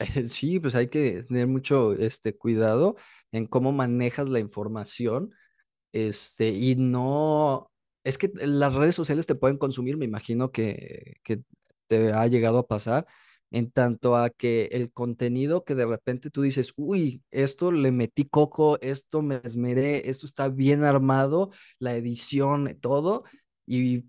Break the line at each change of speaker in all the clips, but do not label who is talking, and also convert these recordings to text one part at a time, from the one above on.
Sí, pues hay que tener mucho este, cuidado en cómo manejas la información este, y no... Es que las redes sociales te pueden consumir, me imagino que, que te ha llegado a pasar, en tanto a que el contenido que de repente tú dices, uy, esto le metí coco, esto me esmeré, esto está bien armado, la edición, todo, y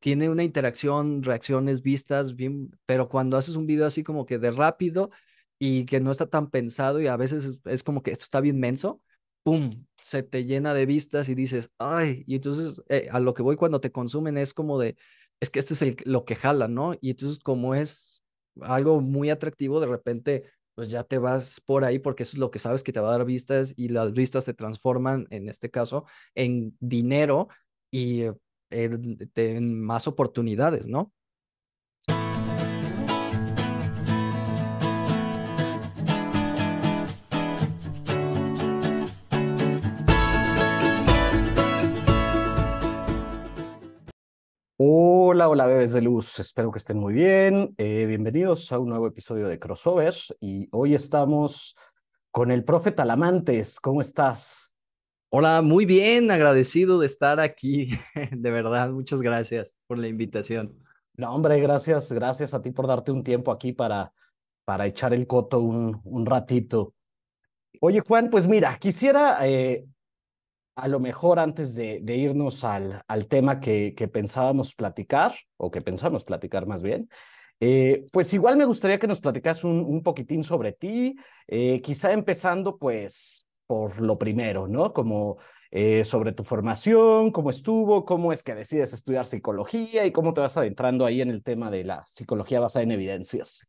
tiene una interacción, reacciones, vistas, bien, pero cuando haces un video así como que de rápido y que no está tan pensado y a veces es, como que esto está bien menso, ¡pum! Se te llena de vistas y dices, ¡ay! Y entonces eh, a lo que voy cuando te consumen es como de, es que este es lo que jala, ¿no? Y entonces como es algo muy atractivo, de repente pues ya te vas por ahí porque eso es lo que sabes que te va a dar vistas y las vistas se transforman, en este caso, en dinero y eh, eh, más oportunidades, ¿no?
Hola, hola bebés de luz, espero que estén muy bien. Eh, bienvenidos a un nuevo episodio de
Crossover y hoy estamos con el profe Talamantes. ¿Cómo estás? Hola, muy bien, agradecido de estar aquí. De verdad, muchas gracias por la invitación. No, hombre, gracias, gracias a ti por darte un tiempo aquí para,
para echar el coto un, un ratito. Oye, Juan, pues mira, quisiera eh, a lo mejor antes de, irnos al, al tema que, que pensábamos platicar, o que pensamos platicar más bien, eh, pues igual me gustaría que nos platicas un, un poquitín sobre ti, eh, quizá empezando pues por lo primero, ¿no? Como eh, sobre tu formación, cómo estuvo, cómo es que decides estudiar psicología
y cómo te vas adentrando ahí en el tema de la psicología basada en evidencias.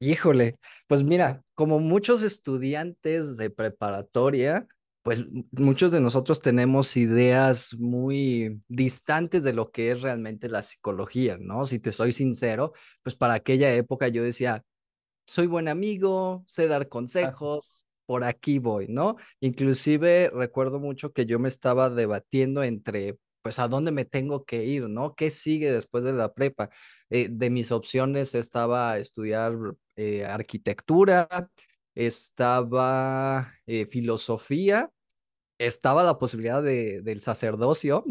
Híjole, pues mira, como muchos estudiantes de preparatoria, pues muchos de nosotros tenemos ideas muy distantes de lo que es realmente la psicología, ¿no? Si te soy sincero, pues para aquella época yo decía, soy buen amigo, sé dar consejos, por aquí voy, ¿no? Inclusive recuerdo mucho que yo me estaba debatiendo entre pues a dónde me tengo que ir, ¿no? ¿Qué sigue después de la prepa? Eh, de mis opciones estaba estudiar eh, arquitectura, estaba eh, filosofía estaba la posibilidad de, del sacerdocio.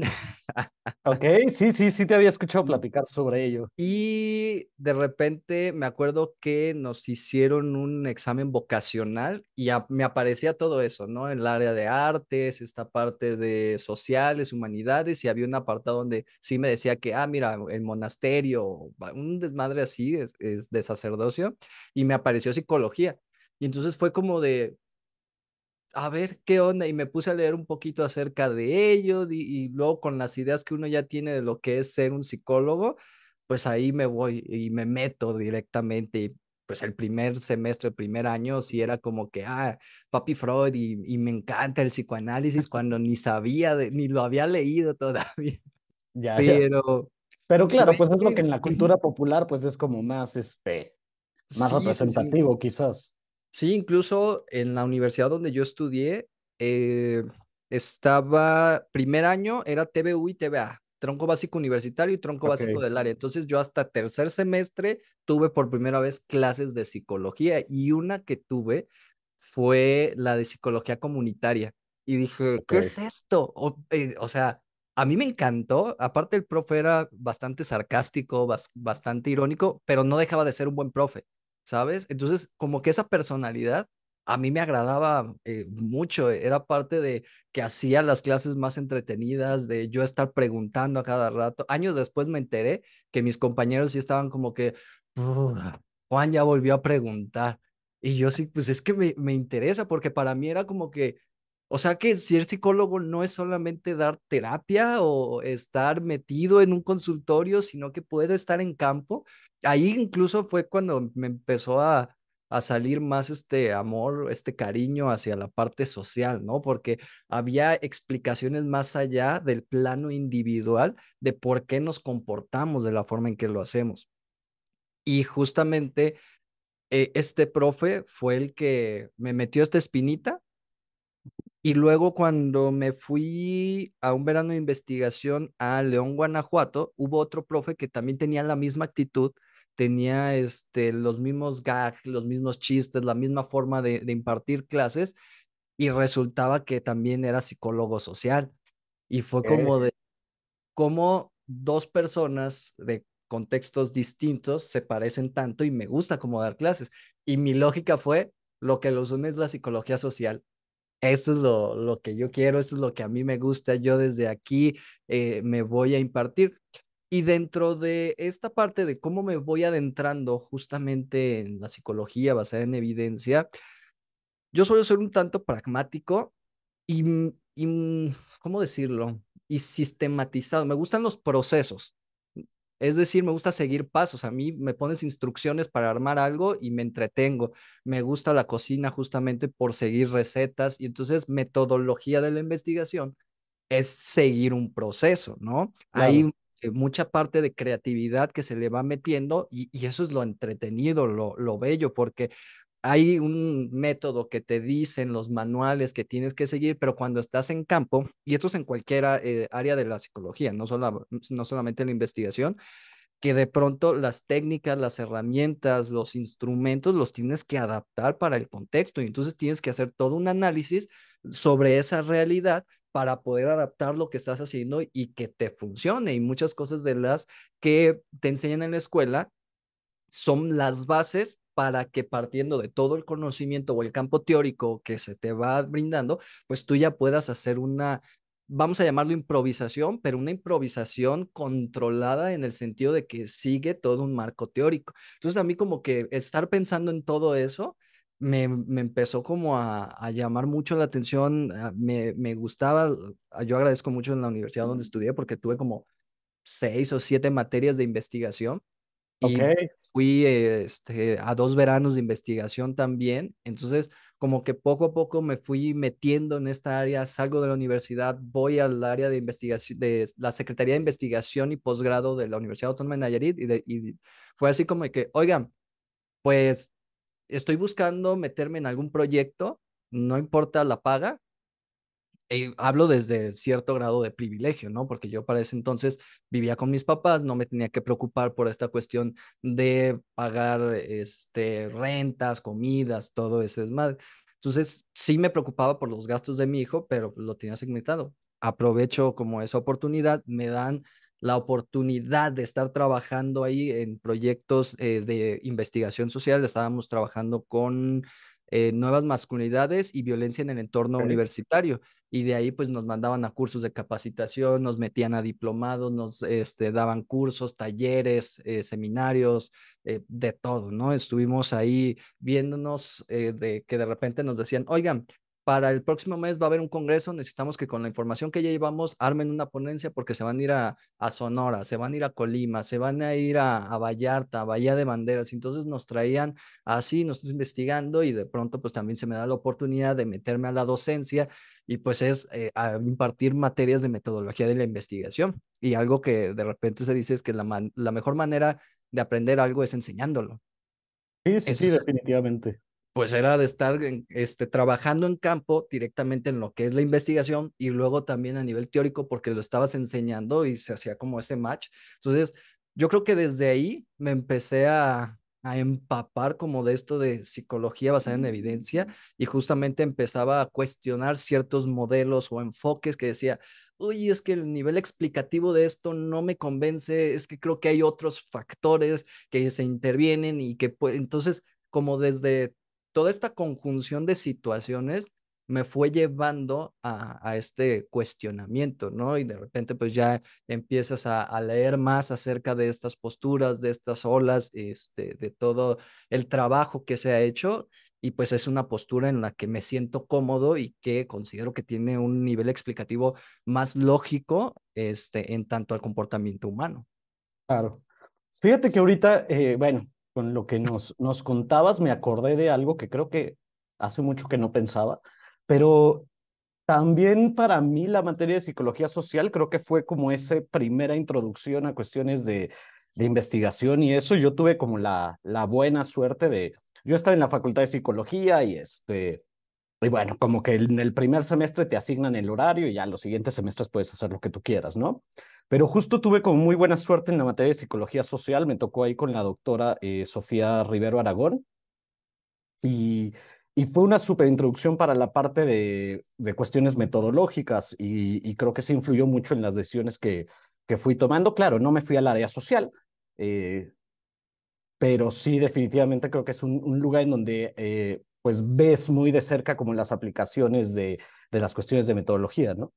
ok, sí, sí, sí te había escuchado platicar sobre ello. Y de repente me acuerdo que nos hicieron un examen vocacional y me aparecía todo eso, ¿no? El área de artes, esta parte de sociales, humanidades, y había un apartado donde sí me decía que, ah, mira, el monasterio, un desmadre así es de sacerdocio, y me apareció psicología. Y entonces fue como de, a ver qué onda y me puse a leer un poquito acerca de ello y, luego con las ideas que uno ya tiene de lo que es ser un psicólogo, pues ahí me voy y me meto directamente. pues el primer semestre, el primer año, sí era como que, ah, papi Freud y, me encanta el psicoanálisis cuando ni sabía, ni lo había leído todavía. Ya, pero...
Pero claro, pues es lo que en la cultura popular pues es como más, este, más representativo quizás.
Sí, incluso en la universidad donde yo estudié, eh, estaba, primer año era TBU y TBA, tronco básico universitario y tronco básico del área. Entonces yo hasta tercer semestre tuve por primera vez clases de psicología y una que tuve fue la de psicología comunitaria. Y dije, ¿qué es esto? Eh, o, sea, a mí me encantó. Aparte el profe era bastante sarcástico, bastante irónico, pero no dejaba de ser un buen profe. ¿sabes? Entonces, como que esa personalidad a mí me agradaba eh, mucho, eh, era parte de que hacía las clases más entretenidas, de yo estar preguntando a cada rato. Años después me enteré que mis compañeros sí estaban como que, Juan ya volvió a preguntar. Y yo sí, pues es que me, me interesa, porque para mí era como que o sea que si el psicólogo no es solamente dar terapia o estar metido en un consultorio, sino que puede estar en campo. Ahí incluso fue cuando me empezó a, salir más este amor, este cariño hacia la parte social, ¿no? Porque había explicaciones más allá del plano individual de por qué nos comportamos de la forma en que lo hacemos. Y justamente eh, este profe fue el que me metió esta espinita y luego cuando me fui a un verano de investigación a León, Guanajuato, hubo otro profe que también tenía la misma actitud, tenía este, los mismos gags, los mismos chistes, la misma forma de, impartir clases y resultaba que también era psicólogo social. Y fue como de cómo dos personas de contextos distintos se parecen tanto y me gusta como dar clases. Y mi lógica fue, lo que los une es la psicología social eso es lo, lo, que yo quiero, eso es lo que a mí me gusta, yo desde aquí eh, me voy a impartir. Y dentro de esta parte de cómo me voy adentrando justamente en la psicología basada en evidencia, yo suelo ser un tanto pragmático y ¿cómo decirlo? Y sistematizado. Me gustan los procesos. Es decir, me gusta seguir pasos. A mí me pones instrucciones para armar algo y me entretengo. Me gusta la cocina justamente por seguir recetas. Y entonces, metodología de la investigación es seguir un proceso, ¿no? Hay eh, mucha parte de creatividad que se le va metiendo y, eso es lo entretenido, lo, lo bello, porque hay un método que te dicen los manuales que tienes que seguir, pero cuando estás en campo, y esto es en cualquier eh, área de la psicología, no, solo, no solamente la investigación, que de pronto las técnicas, las herramientas, los instrumentos los tienes que adaptar para el contexto y entonces tienes que hacer todo un análisis sobre esa realidad para poder adaptar lo que estás haciendo y que te funcione. Y muchas cosas de las que te enseñan en la escuela son las bases para que partiendo de todo el conocimiento o el campo teórico que se te va brindando, pues tú ya puedas hacer una, vamos a llamarlo improvisación, pero una improvisación controlada en el sentido de que sigue todo un marco teórico. Entonces a mí como que estar pensando en todo eso, me, me, empezó como a, llamar mucho la atención, ah, me, me, gustaba, ah, yo agradezco mucho en la universidad donde estudié porque tuve como seis o siete materias de investigación y fui este, a dos veranos de investigación también. Entonces, como que poco a poco me fui metiendo en esta área, salgo de la universidad, voy al área de investigación, de la Secretaría de Investigación y Posgrado de la Universidad Autónoma de Nayarit y fue así como que, oigan, pues estoy buscando meterme en algún proyecto, no importa la paga, eh, hablo desde cierto grado de privilegio, ¿no? Porque yo para ese entonces vivía con mis papás, no me tenía que preocupar por esta cuestión de pagar este, rentas, comidas, todo ese desmadre. Entonces, sí me preocupaba por los gastos de mi hijo, pero lo tenía segmentado. Aprovecho como esa oportunidad, me dan la oportunidad de estar trabajando ahí en proyectos eh, de investigación social. Estábamos trabajando con eh, nuevas masculinidades y violencia en el entorno universitario y de ahí pues nos mandaban a cursos de capacitación, nos metían a diplomados, nos este, daban cursos, talleres, eh, seminarios, eh, de todo, ¿no? Estuvimos ahí viéndonos eh, de que de repente nos decían, oigan, para el próximo mes va a haber un congreso, necesitamos que con la información que ya llevamos armen una ponencia porque se van a ir a, Sonora, se van a ir a Colima, se van a ir a, Vallarta, a Bahía de Banderas. Entonces nos traían así, nos están investigando y de pronto pues también se me da la oportunidad de meterme a la docencia y pues es eh, impartir materias de metodología de la investigación. Y algo que de repente se dice es que la, mejor manera de aprender algo es enseñándolo. Sí, sí, sí, definitivamente pues era de estar este, trabajando en campo directamente en lo que es la investigación y luego también a nivel teórico porque lo estabas enseñando y se hacía como ese match. Entonces, yo creo que desde ahí me empecé a, a empapar como de esto de psicología basada en evidencia mm. y justamente empezaba a cuestionar ciertos modelos o enfoques que decía, uy, es que el nivel explicativo de esto no me convence, es que creo que hay otros factores que se intervienen y que pues entonces como desde toda esta conjunción de situaciones me fue llevando a, este cuestionamiento, ¿no? Y de repente pues ya empiezas a, leer más acerca de estas posturas, de estas olas, este, de todo el trabajo que se ha hecho y pues es una postura en la que me siento cómodo y que considero que tiene un nivel explicativo más lógico este, en tanto al comportamiento humano. Claro. Fíjate que ahorita, eh, bueno, con lo que nos, nos contabas, me acordé
de algo que creo que hace mucho que no pensaba, pero también para mí la materia de psicología social creo que fue como esa primera introducción a cuestiones de, investigación y eso yo tuve como la, la buena suerte de, yo estaba en la facultad de psicología y este, y bueno, como que en el primer semestre te asignan el horario y ya en los siguientes semestres puedes hacer lo que tú quieras, ¿no? Pero justo tuve como muy buena suerte en la materia de psicología social, me tocó ahí con la doctora eh, Sofía Rivero Aragón y, fue una súper introducción para la parte de, cuestiones metodológicas y, creo que se influyó mucho en las decisiones que, que fui tomando. Claro, no me fui al área social. Eh, pero sí, definitivamente creo que es un, lugar en donde eh, pues ves muy de cerca como las aplicaciones de, de las cuestiones de metodología,
¿no?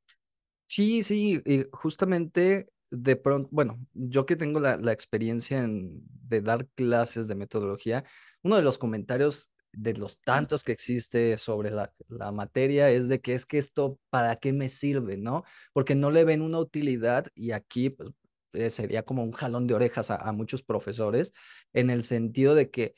Sí, sí, y justamente de pronto, bueno, yo que tengo la, experiencia de dar clases de metodología, uno de los comentarios de los tantos que existe sobre la, materia es de que es que esto, ¿para qué me sirve? ¿No? Porque no le ven una utilidad y aquí pues, eh, sería como un jalón de orejas a muchos profesores en el sentido de que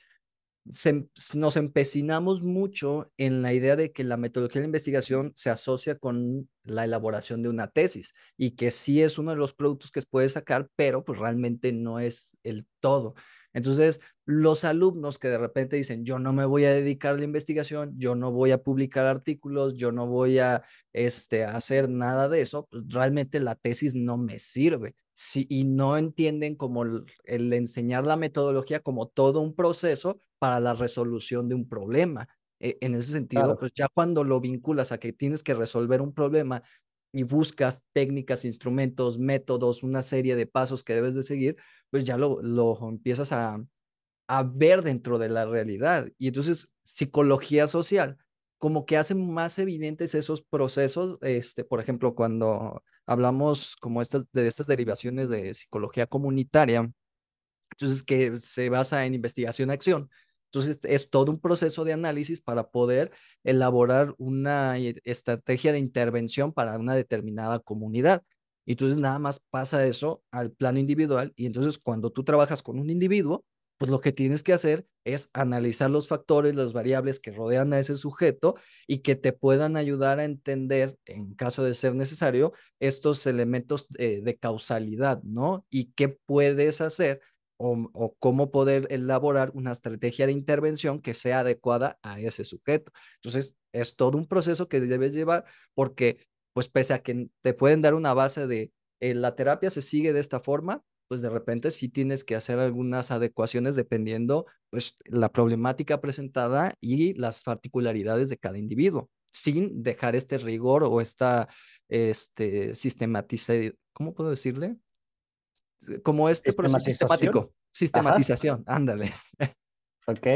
nos empecinamos mucho en la idea de que la metodología de investigación se asocia con la elaboración de una tesis y que sí es uno de los productos que se puede sacar, pero pues realmente no es el todo. Entonces, los alumnos que de repente dicen, yo no me voy a dedicar a la investigación, yo no voy a publicar artículos, yo no voy a este, hacer nada de eso, pues, realmente la tesis no me sirve y no entienden como el, enseñar la metodología como todo un proceso para la resolución de un problema. E, en ese sentido, pues ya cuando lo vinculas a que tienes que resolver un problema y buscas técnicas, instrumentos, métodos, una serie de pasos que debes de seguir, pues ya lo, empiezas a, a ver dentro de la realidad. Y entonces, psicología social como que hacen más evidentes esos procesos, este, por ejemplo, cuando hablamos como estas, de estas derivaciones de psicología comunitaria, entonces que se basa en investigación-acción, entonces es todo un proceso de análisis para poder elaborar una e, estrategia de intervención para una determinada comunidad. Y entonces nada más pasa eso al plano individual y entonces cuando tú trabajas con un individuo, pues lo que tienes que hacer es analizar los factores, las variables que rodean a ese sujeto y que te puedan ayudar a entender, en caso de ser necesario, estos elementos eh, de, causalidad, ¿no? Y qué puedes hacer o, cómo poder elaborar una estrategia de intervención que sea adecuada a ese sujeto. Entonces, es todo un proceso que debes llevar porque, pues, pese a que te pueden dar una base de eh, la terapia se sigue de esta forma, pues de repente sí tienes que hacer algunas adecuaciones dependiendo pues la problemática presentada y las particularidades de cada individuo, sin dejar este rigor o esta este ¿cómo puedo decirle? Como este proceso sistemático, sistematización, ándale. Ok.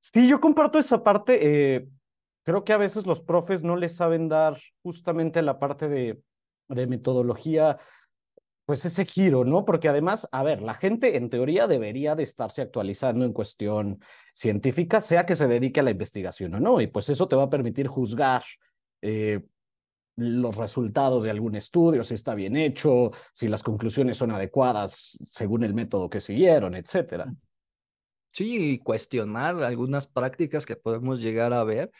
Sí, yo
comparto esa parte. Eh, creo que a veces los profes no les saben dar justamente la parte de, de metodología, pues ese giro, ¿no? Porque además, a ver, la gente en teoría debería de estarse actualizando en cuestión científica, sea que se dedique a la investigación o no, y pues eso te va a permitir juzgar eh, los resultados de algún estudio, si está bien hecho, si las conclusiones son adecuadas
según el método que siguieron, etcétera. Sí, cuestionar algunas prácticas que podemos llegar a ver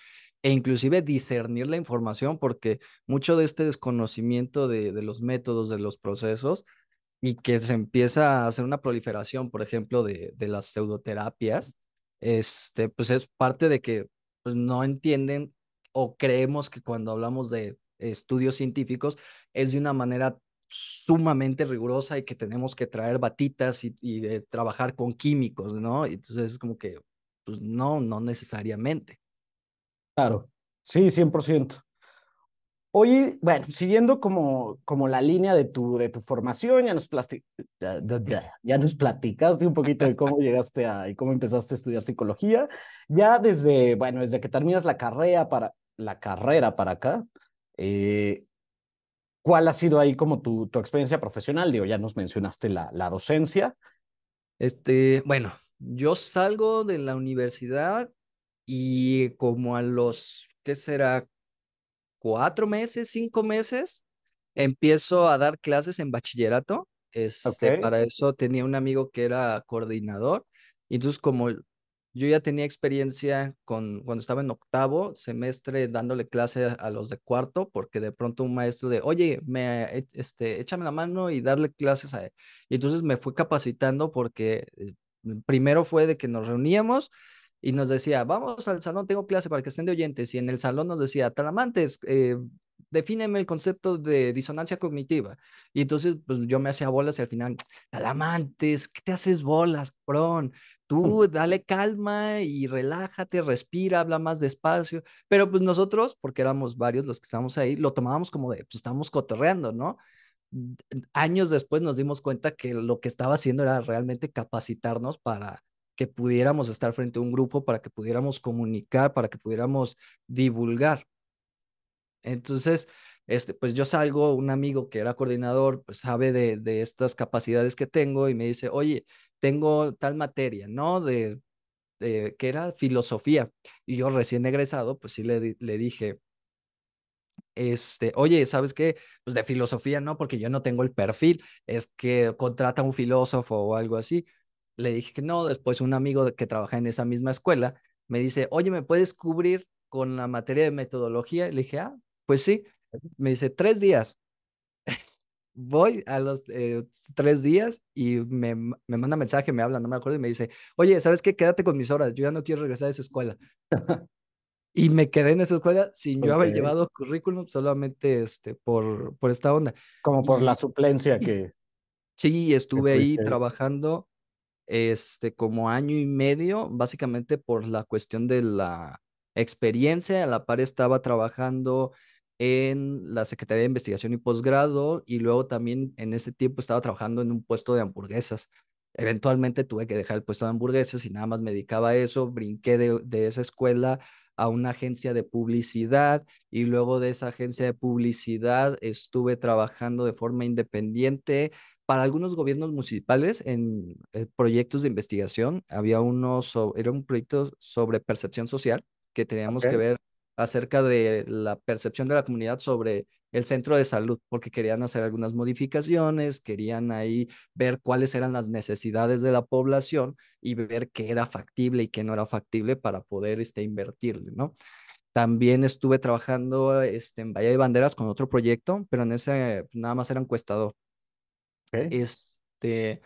e inclusive discernir la información, porque mucho de este desconocimiento de, los métodos, de los procesos, y que se empieza a hacer una proliferación, por ejemplo, de, las pseudoterapias, este, pues es parte de que pues, no entienden o creemos que cuando hablamos de estudios científicos es de una manera sumamente rigurosa y que tenemos que traer batitas y, eh, trabajar con químicos, ¿no? Entonces es como que, pues no, no necesariamente. Claro, sí, 100%. Hoy,
bueno, siguiendo como, como la línea de tu, de tu formación, ya nos, ya nos platicaste un poquito de cómo llegaste ahí, y cómo empezaste a estudiar psicología. Ya desde, bueno, desde que terminas la carrera para, la carrera para acá, eh, ¿cuál ha sido ahí como tu, tu experiencia profesional? Digo, ya nos mencionaste la, la
docencia. Este, bueno, yo salgo de la universidad y como a los, ¿qué será? Cuatro meses, cinco meses, empiezo a dar clases en bachillerato. Este, para eso tenía un amigo que era coordinador. Y entonces como yo ya tenía experiencia con cuando estaba en octavo semestre dándole clases a los de cuarto, porque de pronto un maestro de, oye, me, e, este, échame la mano y darle clases a él. Y entonces me fui capacitando porque eh, primero fue de que nos reuníamos y nos decía, vamos al salón, tengo clase para que estén de oyentes, y en el salón nos decía, Talamantes, eh, defíneme el concepto de disonancia cognitiva. Y entonces, pues yo me hacía bolas y al final, Talamantes, ¿qué te haces bolas, cabrón? Tú dale calma y relájate, respira, habla más despacio. Pero pues nosotros, porque éramos varios los que estábamos ahí, lo tomábamos como de, pues estamos cotorreando, ¿no? Años después nos dimos cuenta que lo que estaba haciendo era realmente capacitarnos para que pudiéramos estar frente a un grupo, para que pudiéramos comunicar, para que pudiéramos divulgar. Entonces, este, pues yo salgo, un amigo que era coordinador, pues sabe de, de estas capacidades que tengo y me dice, oye, tengo tal materia, ¿no? De, de que era filosofía. Y yo recién egresado, pues sí le, le dije, este, oye, ¿sabes qué? Pues de filosofía no, porque yo no tengo el perfil, es que contrata un filósofo o algo así le dije que no, después un amigo que trabaja en esa misma escuela me dice, oye, ¿me puedes cubrir con la materia de metodología? Le dije, ah, pues sí. Me dice, tres días. Voy a los eh, tres días y me, me manda mensaje, me habla, no me acuerdo, y me dice, oye, ¿sabes qué? Quédate con mis horas, yo ya no quiero regresar a esa escuela. y me quedé en esa escuela sin yo haber llevado currículum, solamente este, por, por esta onda. Como por la suplencia que... Sí, estuve ahí trabajando este, como año y medio, básicamente por la cuestión de la experiencia. A la par estaba trabajando en la Secretaría de Investigación y Posgrado y luego también en ese tiempo estaba trabajando en un puesto de hamburguesas. Eventualmente tuve que dejar el puesto de hamburguesas y nada más me dedicaba a eso, brinqué de, de esa escuela a una agencia de publicidad y luego de esa agencia de publicidad estuve trabajando de forma independiente para algunos gobiernos municipales en eh, proyectos de investigación. Había uno, era un proyecto sobre percepción social que teníamos que ver acerca de la percepción de la comunidad sobre el centro de salud, porque querían hacer algunas modificaciones, querían ahí ver cuáles eran las necesidades de la población y ver qué era factible y qué no era factible para poder este, invertirle, ¿no? También estuve trabajando este, en Bahía de Banderas con otro proyecto, pero en ese nada más era encuestador. Este,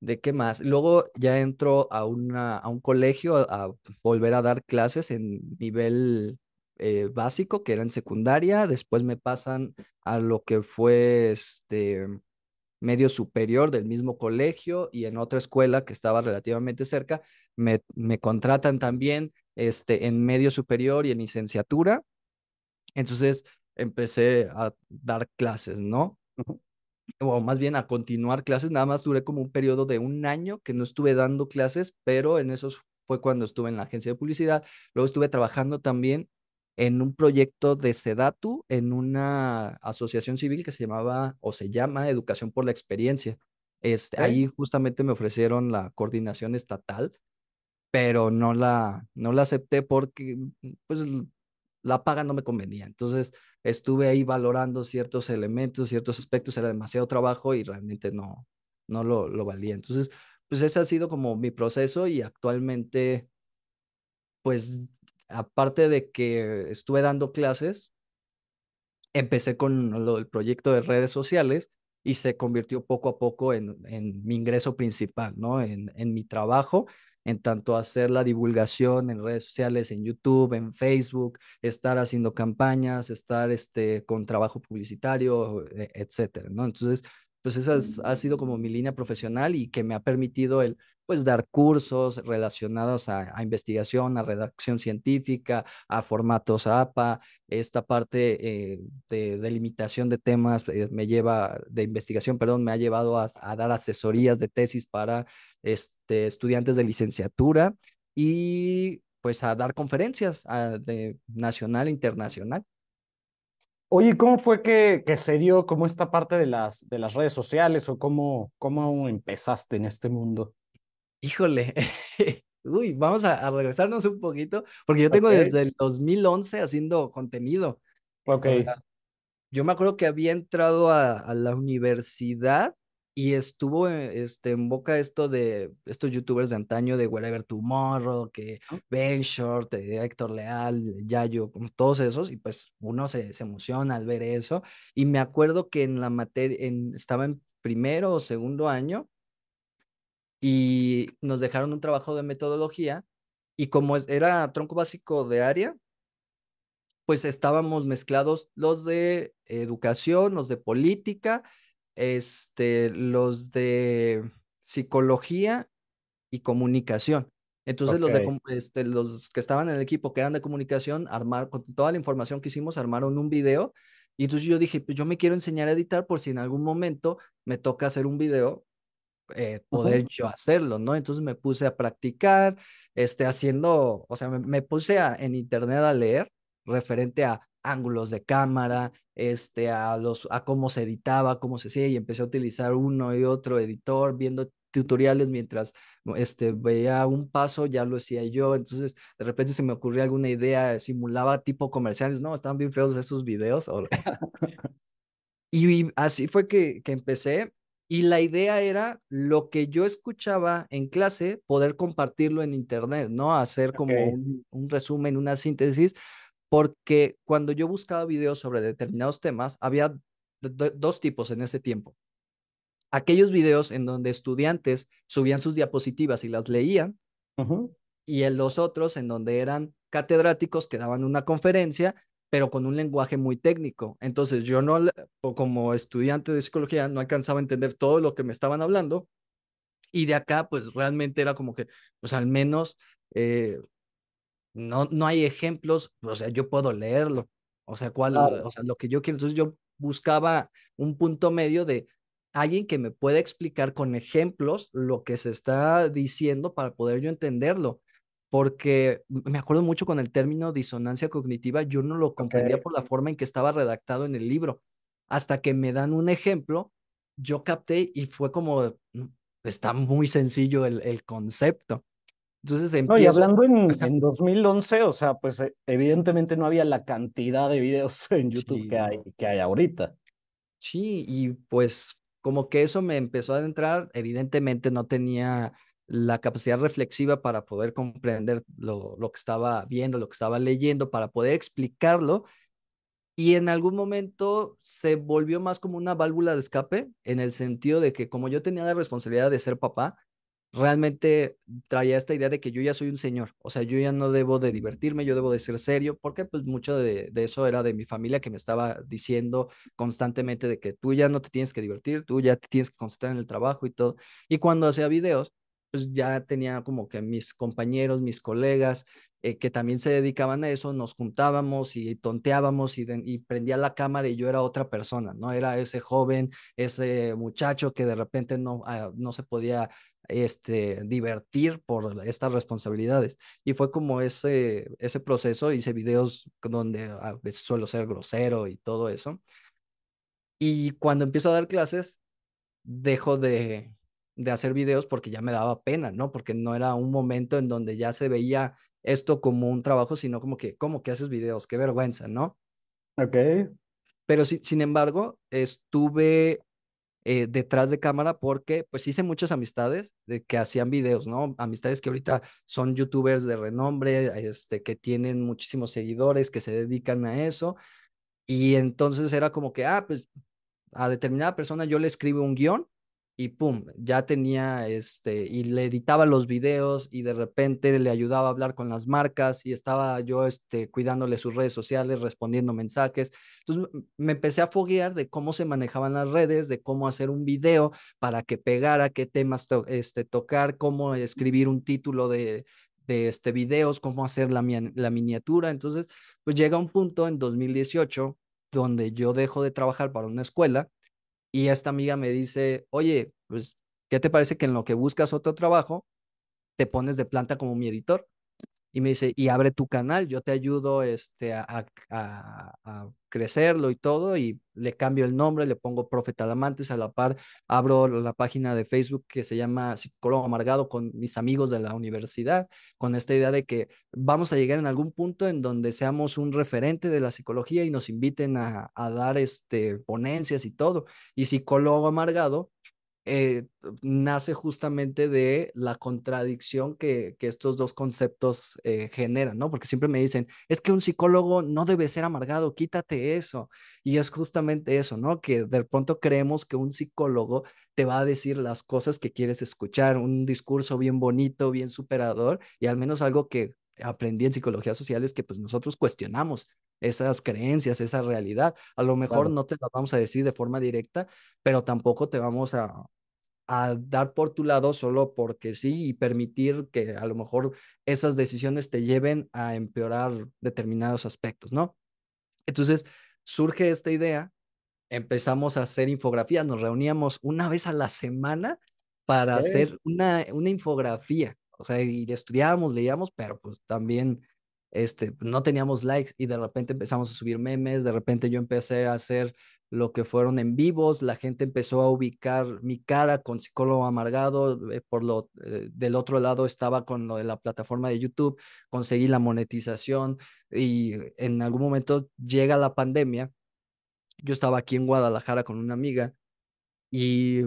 ¿de qué más? Luego ya entro a, una, a un colegio a, volver a dar clases en nivel eh, básico, que era en secundaria. Después me pasan a lo que fue este medio superior del mismo colegio y en otra escuela que estaba relativamente cerca, me, me contratan también este, en medio superior y en licenciatura. Entonces empecé a dar clases, ¿no? o más bien a continuar clases, nada más duré como un periodo de un año que no estuve dando clases, pero en esos fue cuando estuve en la agencia de publicidad, luego estuve trabajando también en un proyecto de Sedatu, en una asociación civil que se llamaba o se llama Educación por la Experiencia. Este, Ahí justamente me ofrecieron la coordinación estatal, pero no la, no la acepté porque pues, la paga no me convenía. Entonces estuve ahí valorando ciertos elementos, ciertos aspectos, era demasiado trabajo y realmente no, no lo, lo valía. Entonces, pues ese ha sido como mi proceso y actualmente, pues aparte de que estuve dando clases, empecé con el proyecto de redes sociales y se convirtió poco a poco en, en mi ingreso principal, ¿no? En, en mi trabajo en tanto hacer la divulgación en redes sociales, en YouTube, en Facebook, estar haciendo campañas, estar este, con trabajo publicitario, e-, etcétera, ¿no? Entonces, pues esa ha sido como mi línea profesional y que me ha permitido el pues dar cursos relacionados a, investigación, a redacción científica, a formatos APA, esta parte eh, de delimitación de temas eh, me lleva, de investigación, perdón, me ha llevado a, dar asesorías de tesis para este, estudiantes de licenciatura y pues a dar conferencias ah, de nacional e internacional. Oye, ¿cómo fue
que, que se dio como esta parte de las, de las redes sociales o cómo, cómo empezaste
en este mundo? híjole, uy, vamos a, regresarnos un poquito, porque yo tengo desde el 2011 haciendo contenido. Ok. Yo me acuerdo que había entrado a, la universidad y estuvo eh, este, en boca esto de estos youtubers de antaño de Wherever Tomorrow, que ah. Ben Short, eh, Héctor Leal, Yayo, como todos esos, y pues uno se, emociona al ver eso. Y me acuerdo que en la materia, en, estaba en primero o segundo año y nos dejaron un trabajo de metodología y como era tronco básico de área, pues estábamos mezclados los de educación, los de política, este, los de psicología y comunicación. Entonces los, de, este, los que estaban en el equipo que eran de comunicación, armar, con toda la información que hicimos, armaron un video. Y entonces yo dije, pues yo me quiero enseñar a editar por si en algún momento me toca hacer un video eh, poder yo hacerlo, ¿no? Entonces me puse a practicar, este, haciendo, o sea, me, puse a, en internet a leer referente a ángulos de cámara, este, a, los, a cómo se editaba, cómo se hacía, y empecé a utilizar uno y otro editor, viendo tutoriales mientras este, veía un paso, ya lo hacía yo, entonces de repente se me ocurría alguna idea, eh, simulaba tipo comerciales, no, estaban bien feos esos videos. y, y así fue que, que empecé y la idea era lo que yo escuchaba en clase, poder compartirlo en internet, ¿no? Hacer como un, resumen, una síntesis, porque cuando yo buscaba videos sobre determinados temas, había dos tipos en ese tiempo. Aquellos videos en donde estudiantes subían sus diapositivas y las leían, y en los otros en donde eran catedráticos que daban una conferencia pero con un lenguaje muy técnico. Entonces yo no, como estudiante de psicología, no alcanzaba a entender todo lo que me estaban hablando. Y de acá, pues realmente era como que, pues al menos, eh, no, no hay ejemplos, o sea, yo puedo leerlo. O sea, cuál, o sea, lo que yo quiero. Entonces yo buscaba un punto medio de alguien que me pueda explicar con ejemplos lo que se está diciendo para poder yo entenderlo porque me acuerdo mucho con el término disonancia cognitiva, yo no lo comprendía por la forma en que estaba redactado en el libro. Hasta que me dan un ejemplo, yo capté y fue como, está muy sencillo el, el concepto. Entonces No, y hablando en, en, 2011,
o sea, pues eh, evidentemente no había la cantidad de videos en YouTube que, hay, que hay
ahorita. Sí, y pues como que eso me empezó a adentrar, evidentemente no tenía la capacidad reflexiva para poder comprender lo, lo, que estaba viendo, lo que estaba leyendo, para poder explicarlo. Y en algún momento se volvió más como una válvula de escape, en el sentido de que como yo tenía la responsabilidad de ser papá, realmente traía esta idea de que yo ya soy un señor, o sea, yo ya no debo de divertirme, yo debo de ser serio, porque pues mucho de, de, eso era de mi familia que me estaba diciendo constantemente de que tú ya no te tienes que divertir, tú ya te tienes que concentrar en el trabajo y todo. Y cuando hacía videos, pues ya tenía como que mis compañeros, mis colegas, eh, que también se dedicaban a eso, nos juntábamos y tonteábamos y, y, prendía la cámara y yo era otra persona, ¿no? Era ese joven, ese muchacho que de repente no, ah, no se podía este, divertir por estas responsabilidades. Y fue como ese, ese proceso, hice videos donde a veces suelo ser grosero y todo eso. Y cuando empiezo a dar clases, dejo de, de hacer videos porque ya me daba pena, ¿no? Porque no era un momento en donde ya se veía esto como un trabajo, sino como que, ¿cómo que haces videos? Qué vergüenza, ¿no? Ok. Pero sí, sin embargo, estuve eh, detrás de cámara porque pues hice muchas amistades de que hacían videos, ¿no? Amistades que ahorita son youtubers de renombre, este, que tienen muchísimos seguidores, que se dedican a eso. Y entonces era como que, ah, pues a determinada persona yo le escribo un guión y pum, ya tenía este, y le editaba los videos y de repente le ayudaba a hablar con las marcas y estaba yo este, cuidándole sus redes sociales, respondiendo mensajes. Entonces me empecé a foguear de cómo se manejaban las redes, de cómo hacer un video para que pegara, qué temas este, tocar, cómo escribir un título de, de este, videos, cómo hacer la, la miniatura. Entonces, pues llega un punto en 2018 donde yo dejo de trabajar para una escuela y esta amiga me dice, oye, pues, ¿qué te parece que en lo que buscas otro trabajo, te pones de planta como mi editor? y me dice, y abre tu canal, yo te ayudo este, a, crecerlo y todo, y le cambio el nombre, le pongo Profeta Talamantes, a la par abro la página de Facebook que se llama Psicólogo Amargado con mis amigos de la universidad, con esta idea de que vamos a llegar en algún punto en donde seamos un referente de la psicología y nos inviten a, dar este, ponencias y todo. Y Psicólogo Amargado eh, nace justamente de la contradicción que, estos dos conceptos eh, generan, ¿no? Porque siempre me dicen, es que un psicólogo no debe ser amargado, quítate eso. Y es justamente eso, ¿no? Que de pronto creemos que un psicólogo te va a decir las cosas que quieres escuchar, un discurso bien bonito, bien superador, y al menos algo que aprendí en psicología social es que pues nosotros cuestionamos esas creencias, esa realidad. A lo mejor no te la vamos a decir de forma directa, pero tampoco te vamos a, a dar por tu lado solo porque sí y permitir que a lo mejor esas decisiones te lleven a empeorar determinados aspectos, ¿no? Entonces surge esta idea, empezamos a hacer infografías, nos reuníamos una vez a la semana para hacer una, una infografía, o sea, y estudiábamos, leíamos, pero pues también este, no teníamos likes y de repente empezamos a subir memes, de repente yo empecé a hacer lo que fueron en vivos, la gente empezó a ubicar mi cara con psicólogo amargado, eh, por lo eh, del otro lado estaba con lo de la plataforma de YouTube, conseguí la monetización y en algún momento llega la pandemia, yo estaba aquí en Guadalajara con una amiga y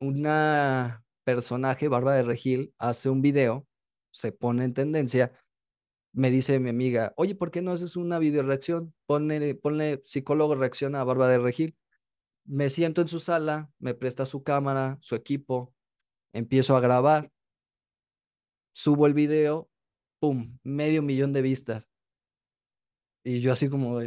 una personaje, Barba de Regil, hace un video, se pone en tendencia me dice mi amiga, oye, ¿por qué no haces una video reacción? Ponle, psicólogo reacción a Barba de Regil. Me siento en su sala, me presta su cámara, su equipo, empiezo a grabar, subo el video, ¡pum! Medio millón de vistas. Y yo así como,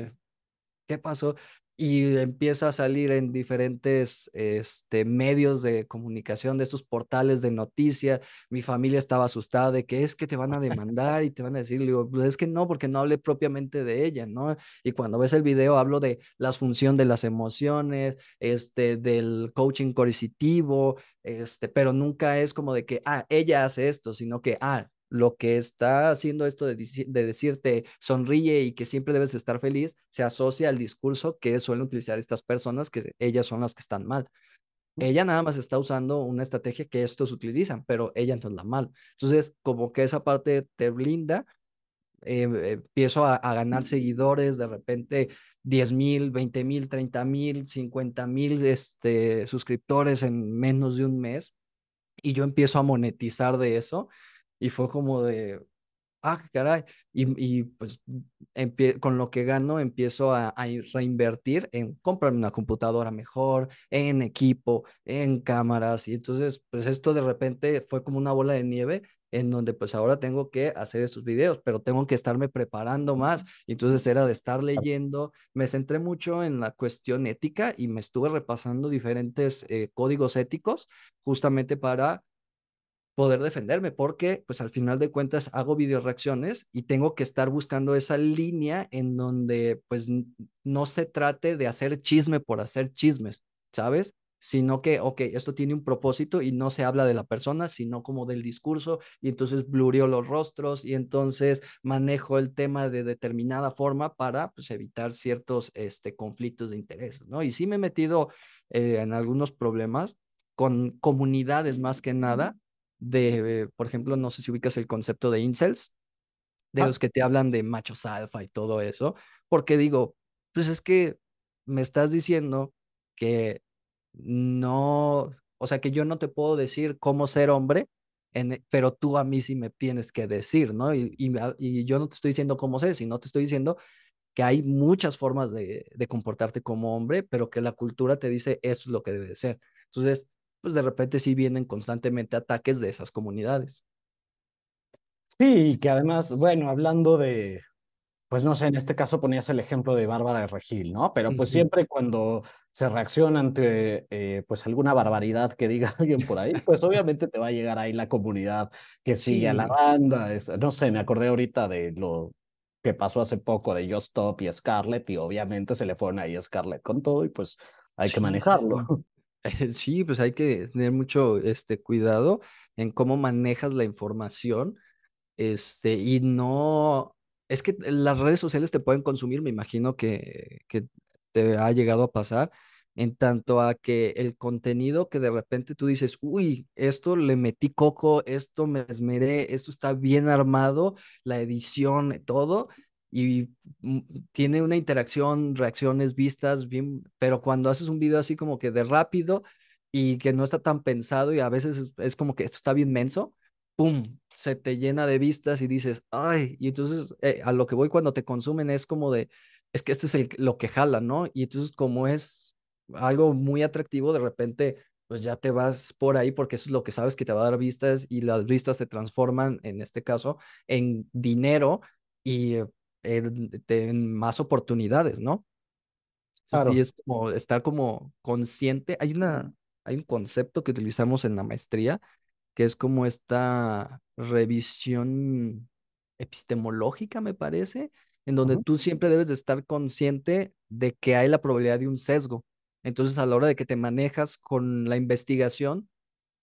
¿qué pasó? y empieza a salir en diferentes este, medios de comunicación, de estos portales de noticia. Mi familia estaba asustada de que es que te van a demandar y te van a decir, pues, es que no, porque no hablé propiamente de ella, ¿no? Y cuando ves el video hablo de la función de las emociones, este, del coaching coercitivo, este, pero nunca es como de que, ah, ella hace esto, sino que, ah, lo que está haciendo esto de, decirte sonríe y que siempre debes estar feliz, se asocia al discurso que suelen utilizar estas personas, que ellas son las que están mal. Ella nada más está usando una estrategia que estos utilizan, pero ella entonces mal. Entonces, como que esa parte te blinda, eh, empiezo a, ganar seguidores, de repente 10 mil, 20 mil, 30 mil, 50 mil este, suscriptores en menos de un mes, y yo empiezo a monetizar de eso y fue como de, ah, caray. Y, pues con lo que gano empiezo a, reinvertir en comprarme una computadora mejor, en equipo, en cámaras. Y entonces, pues esto de repente fue como una bola de nieve en donde pues ahora tengo que hacer estos videos, pero tengo que estarme preparando más. entonces era de estar leyendo, me centré mucho en la cuestión ética y me estuve repasando diferentes eh, códigos éticos justamente para poder defenderme, porque pues al final de cuentas hago video reacciones y tengo que estar buscando esa línea en donde pues no se trate de hacer chisme por hacer chismes, ¿sabes? Sino que, ok, esto tiene un propósito y no se habla de la persona, sino como del discurso, y entonces blureo los rostros y entonces manejo el tema de determinada forma para pues, evitar ciertos este, conflictos de intereses, ¿no? Y sí me he metido eh, en algunos problemas con comunidades más que nada, de, eh, por ejemplo, no sé si ubicas el concepto de incels, de ah. los que te hablan de machos alfa y todo eso, porque digo, pues es que me estás diciendo que no, o sea, que yo no te puedo decir cómo ser hombre, e, pero tú a mí sí me tienes que decir, ¿no? Y, yo no te estoy diciendo cómo ser, sino te estoy diciendo que hay muchas formas de, comportarte como hombre, pero que la cultura te dice esto es lo que debe ser. Entonces, pues de repente sí vienen constantemente ataques de esas comunidades. Sí, y que además, bueno, hablando
de, pues no sé, en este caso ponías el ejemplo de Bárbara de Regil, ¿no? Pero pues siempre cuando se reacciona ante eh, pues alguna barbaridad que diga alguien por ahí, pues obviamente te va a llegar ahí la comunidad que sigue a la banda. no sé, me acordé ahorita de lo que pasó hace poco de Just Stop y Scarlett y obviamente se le fueron ahí a Scarlett con todo y
pues hay que manejarlo. Sí, pues hay que tener mucho este, cuidado en cómo manejas la información este, y no... Es que las redes sociales te pueden consumir, me imagino que, que te ha llegado a pasar, en tanto a que el contenido que de repente tú dices, uy, esto le metí coco, esto me esmeré, esto está bien armado, la edición, todo, y tiene una interacción, reacciones, vistas, bien, pero cuando haces un video así como que de rápido y que no está tan pensado y a veces es, como que esto está bien menso, ¡pum! Se te llena de vistas y dices, ¡ay! Y entonces eh, a lo que voy cuando te consumen es como de, es que este es lo que jala, ¿no? Y entonces como es algo muy atractivo, de repente pues ya te vas por ahí porque eso es lo que sabes que te va a dar vistas y las vistas se transforman, en este caso, en dinero y eh, tienen más oportunidades, ¿no? Claro. Sí, es como estar como consciente. Hay una, hay un concepto que utilizamos en la maestría que es como esta revisión epistemológica, me parece, en donde tú siempre debes de estar consciente de que hay la probabilidad de un sesgo. Entonces, a la hora de que te manejas con la investigación,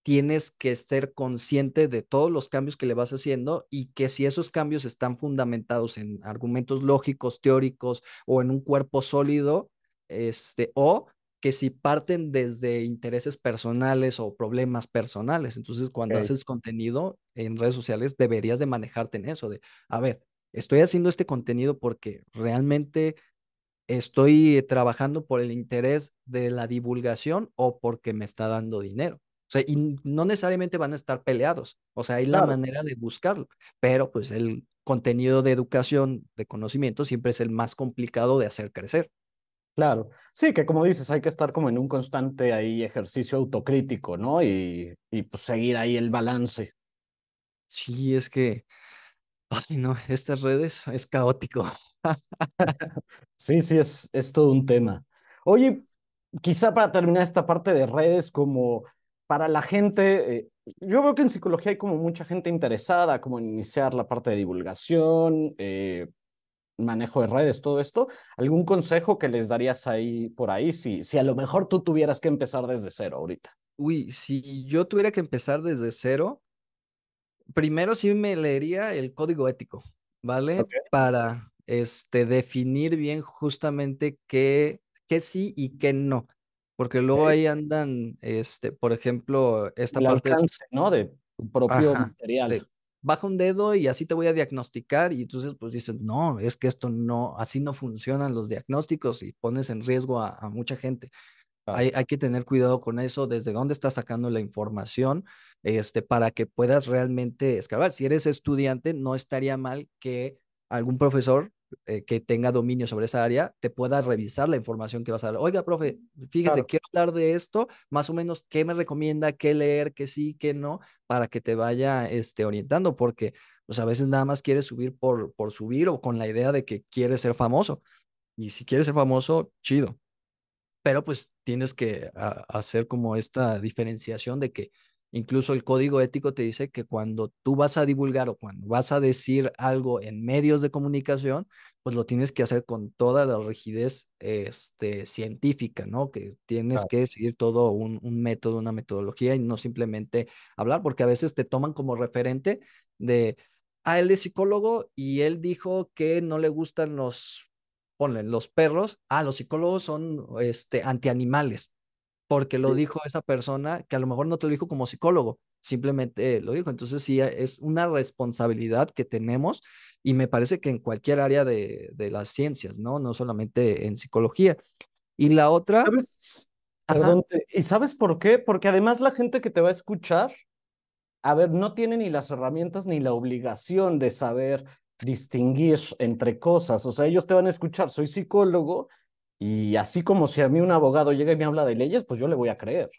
tienes que ser consciente de todos los cambios que le vas haciendo y que si esos cambios están fundamentados en argumentos lógicos, teóricos o en un cuerpo sólido, este, o que si parten desde intereses personales o problemas personales. Entonces, cuando haces contenido en redes sociales, deberías de manejarte en eso, de, a ver, estoy haciendo este contenido porque realmente estoy trabajando por el interés de la divulgación o porque me está dando dinero sea, y no necesariamente van a estar peleados. O sea, hay la manera de buscarlo, pero pues el contenido de educación, de conocimiento, siempre es el más complicado de hacer crecer. Claro, sí, que como
dices, hay que estar como en un constante ahí ejercicio autocrítico, ¿no? Y, pues seguir ahí el balance.
Sí, es que, ay no, estas redes
es caótico. sí, sí, es, es todo un tema. Oye, quizá para terminar esta parte de redes, como para la gente, eh, yo veo que en psicología hay como mucha gente interesada, como en iniciar la parte de divulgación, eh, manejo de redes, todo esto. ¿Algún consejo que les darías ahí por ahí
si, si a lo mejor tú tuvieras que empezar desde cero ahorita? Uy, si yo tuviera que empezar desde cero, primero sí me leería el código ético, ¿vale? Para este, definir bien justamente qué, qué sí y qué no. Porque luego ahí andan, este, por ejemplo, esta el parte. alcance, ¿no? De tu propio material. baja un dedo y así te voy a diagnosticar. Y entonces, pues dices, no, es que esto no, así no funcionan los diagnósticos y pones en riesgo a, mucha gente. Hay, hay, que tener cuidado con eso, desde dónde estás sacando la información, este, para que puedas realmente excavar Si eres estudiante, no estaría mal que algún profesor eh, que tenga dominio sobre esa área te pueda revisar la información que vas a dar. Oiga, profe, fíjese, quiero hablar de esto, más o menos qué me recomienda, qué leer, qué sí, qué no, para que te vaya este, orientando, porque pues a veces nada más quieres subir por, por subir o con la idea de que quieres ser famoso. Y si quieres ser famoso, chido. Pero pues tienes que ah, hacer como esta diferenciación de que Incluso el código ético te dice que cuando tú vas a divulgar o cuando vas a decir algo en medios de comunicación, pues lo tienes que hacer con toda la rigidez este, científica, ¿no? Que tienes que seguir todo un, método, una metodología y no simplemente hablar, porque a veces te toman como referente de, ah, él es psicólogo y él dijo que no le gustan los, ponle, los perros, ah, los psicólogos son este, antianimales porque lo dijo esa persona que a lo mejor no te lo dijo como psicólogo, simplemente lo dijo. Entonces sí, eh, es una responsabilidad que tenemos y me parece que en cualquier área de, las ciencias, ¿no? No solamente en psicología. Y la otra... ¿y sabes por qué? Porque además la gente que te va a escuchar,
a ver, no tiene ni las herramientas ni la obligación de saber distinguir entre cosas. O sea, ellos te van a escuchar, soy psicólogo, y así como si a mí un
abogado llega y me habla de leyes, pues yo le voy a creer.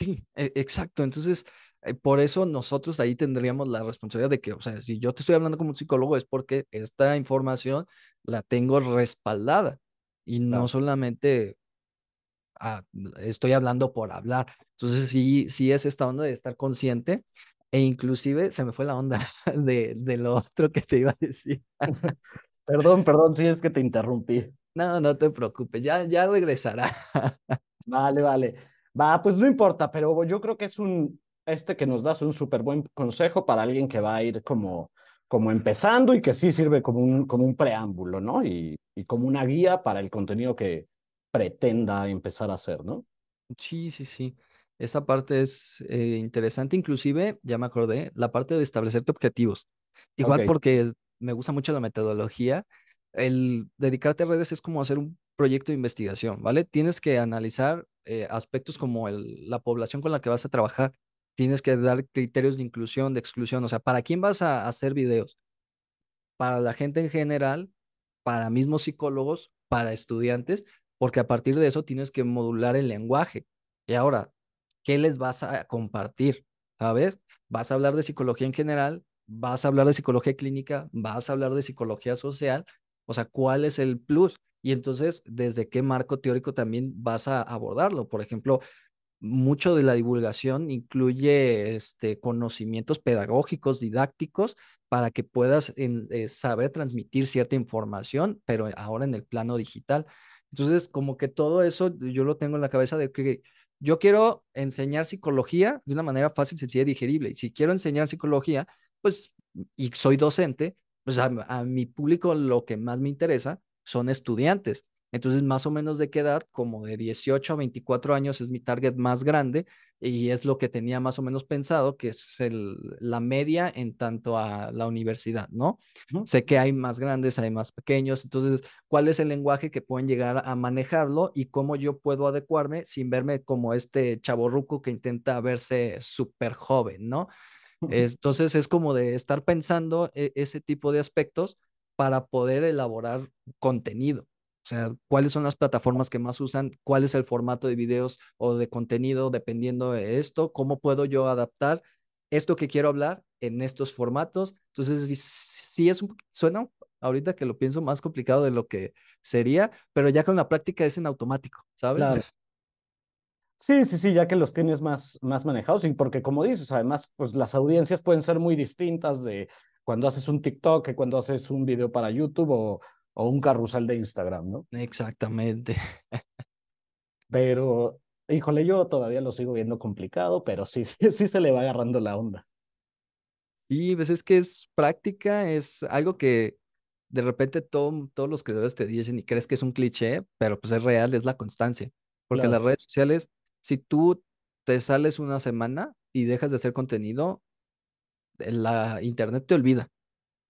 Sí, e-, exacto. Entonces, eh, por eso nosotros ahí tendríamos la responsabilidad de que, o sea, si yo te estoy hablando como un psicólogo es porque esta información la tengo respaldada y no solamente ah, estoy hablando por hablar. Entonces, sí, sí es esta onda de estar consciente e inclusive se me fue la onda de, de lo otro que te iba a decir. perdón, perdón, sí es que te interrumpí. No, no te preocupes, ya, ya regresará.
Vale, vale. Va, pues no importa, pero yo creo que es un, este que nos das un súper buen consejo para alguien que va a ir como, como empezando y que sí sirve como un, como un preámbulo, ¿no? Y, como una guía para el contenido que pretenda
empezar a hacer, ¿no? Sí, sí, sí. Esa parte es eh, interesante, inclusive, ya me acordé, la parte de establecerte objetivos. Igual porque me gusta mucho la metodología el dedicarte a redes es como hacer un proyecto de investigación, ¿vale? Tienes que analizar eh, aspectos como la población con la que vas a trabajar, tienes que dar criterios de inclusión, de exclusión, o sea, ¿para quién vas a, hacer videos? Para la gente en general, para mismos psicólogos, para estudiantes, porque a partir de eso tienes que modular el lenguaje. Y ahora, ¿qué les vas a compartir? ¿Sabes? Vas a hablar de psicología en general, vas a hablar de psicología clínica, vas a hablar de psicología social, o sea, ¿cuál es el plus? Y entonces, ¿desde qué marco teórico también vas a abordarlo? Por ejemplo, mucho de la divulgación incluye este, conocimientos pedagógicos, didácticos, para que puedas eh, saber transmitir cierta información, pero ahora en el plano digital. Entonces, como que todo eso yo lo tengo en la cabeza de que yo quiero enseñar psicología de una manera fácil, sencilla y digerible. Y si quiero enseñar psicología, pues, y soy docente, pues a, mi público lo que más me interesa son estudiantes. Entonces, más o menos de qué edad, como de 18 a 24 años es mi target más grande y es lo que tenía más o menos pensado, que es el, la media en tanto a la universidad, ¿no? Sé que hay más grandes, hay más pequeños, entonces, ¿cuál es el lenguaje que pueden llegar a manejarlo y cómo yo puedo adecuarme sin verme como este chaborruco que intenta verse súper joven, ¿no? Entonces es como de estar pensando e-, ese tipo de aspectos para poder elaborar contenido. O sea, cuáles son las plataformas que más usan, cuál es el formato de videos o de contenido dependiendo de esto, cómo puedo yo adaptar esto que quiero hablar en estos formatos. Entonces, sí es un, suena ahorita que lo pienso más complicado de lo que sería, pero ya con la práctica es en automático, ¿sabes? Sí, sí, sí, ya que los tienes más, más manejados y porque como dices, además,
pues las audiencias pueden ser muy distintas de cuando haces un TikTok cuando haces un video para YouTube o, un carrusel de Instagram, ¿no? Exactamente. Pero, híjole, yo todavía lo sigo viendo complicado, pero sí, sí, sí se le va agarrando la
onda. Sí, pues es que es práctica, es algo que de repente todos los creadores te dicen y crees que es un cliché, pero pues es real, es la constancia. Porque las redes sociales si tú te sales una semana y dejas de hacer contenido, eh, la internet te olvida.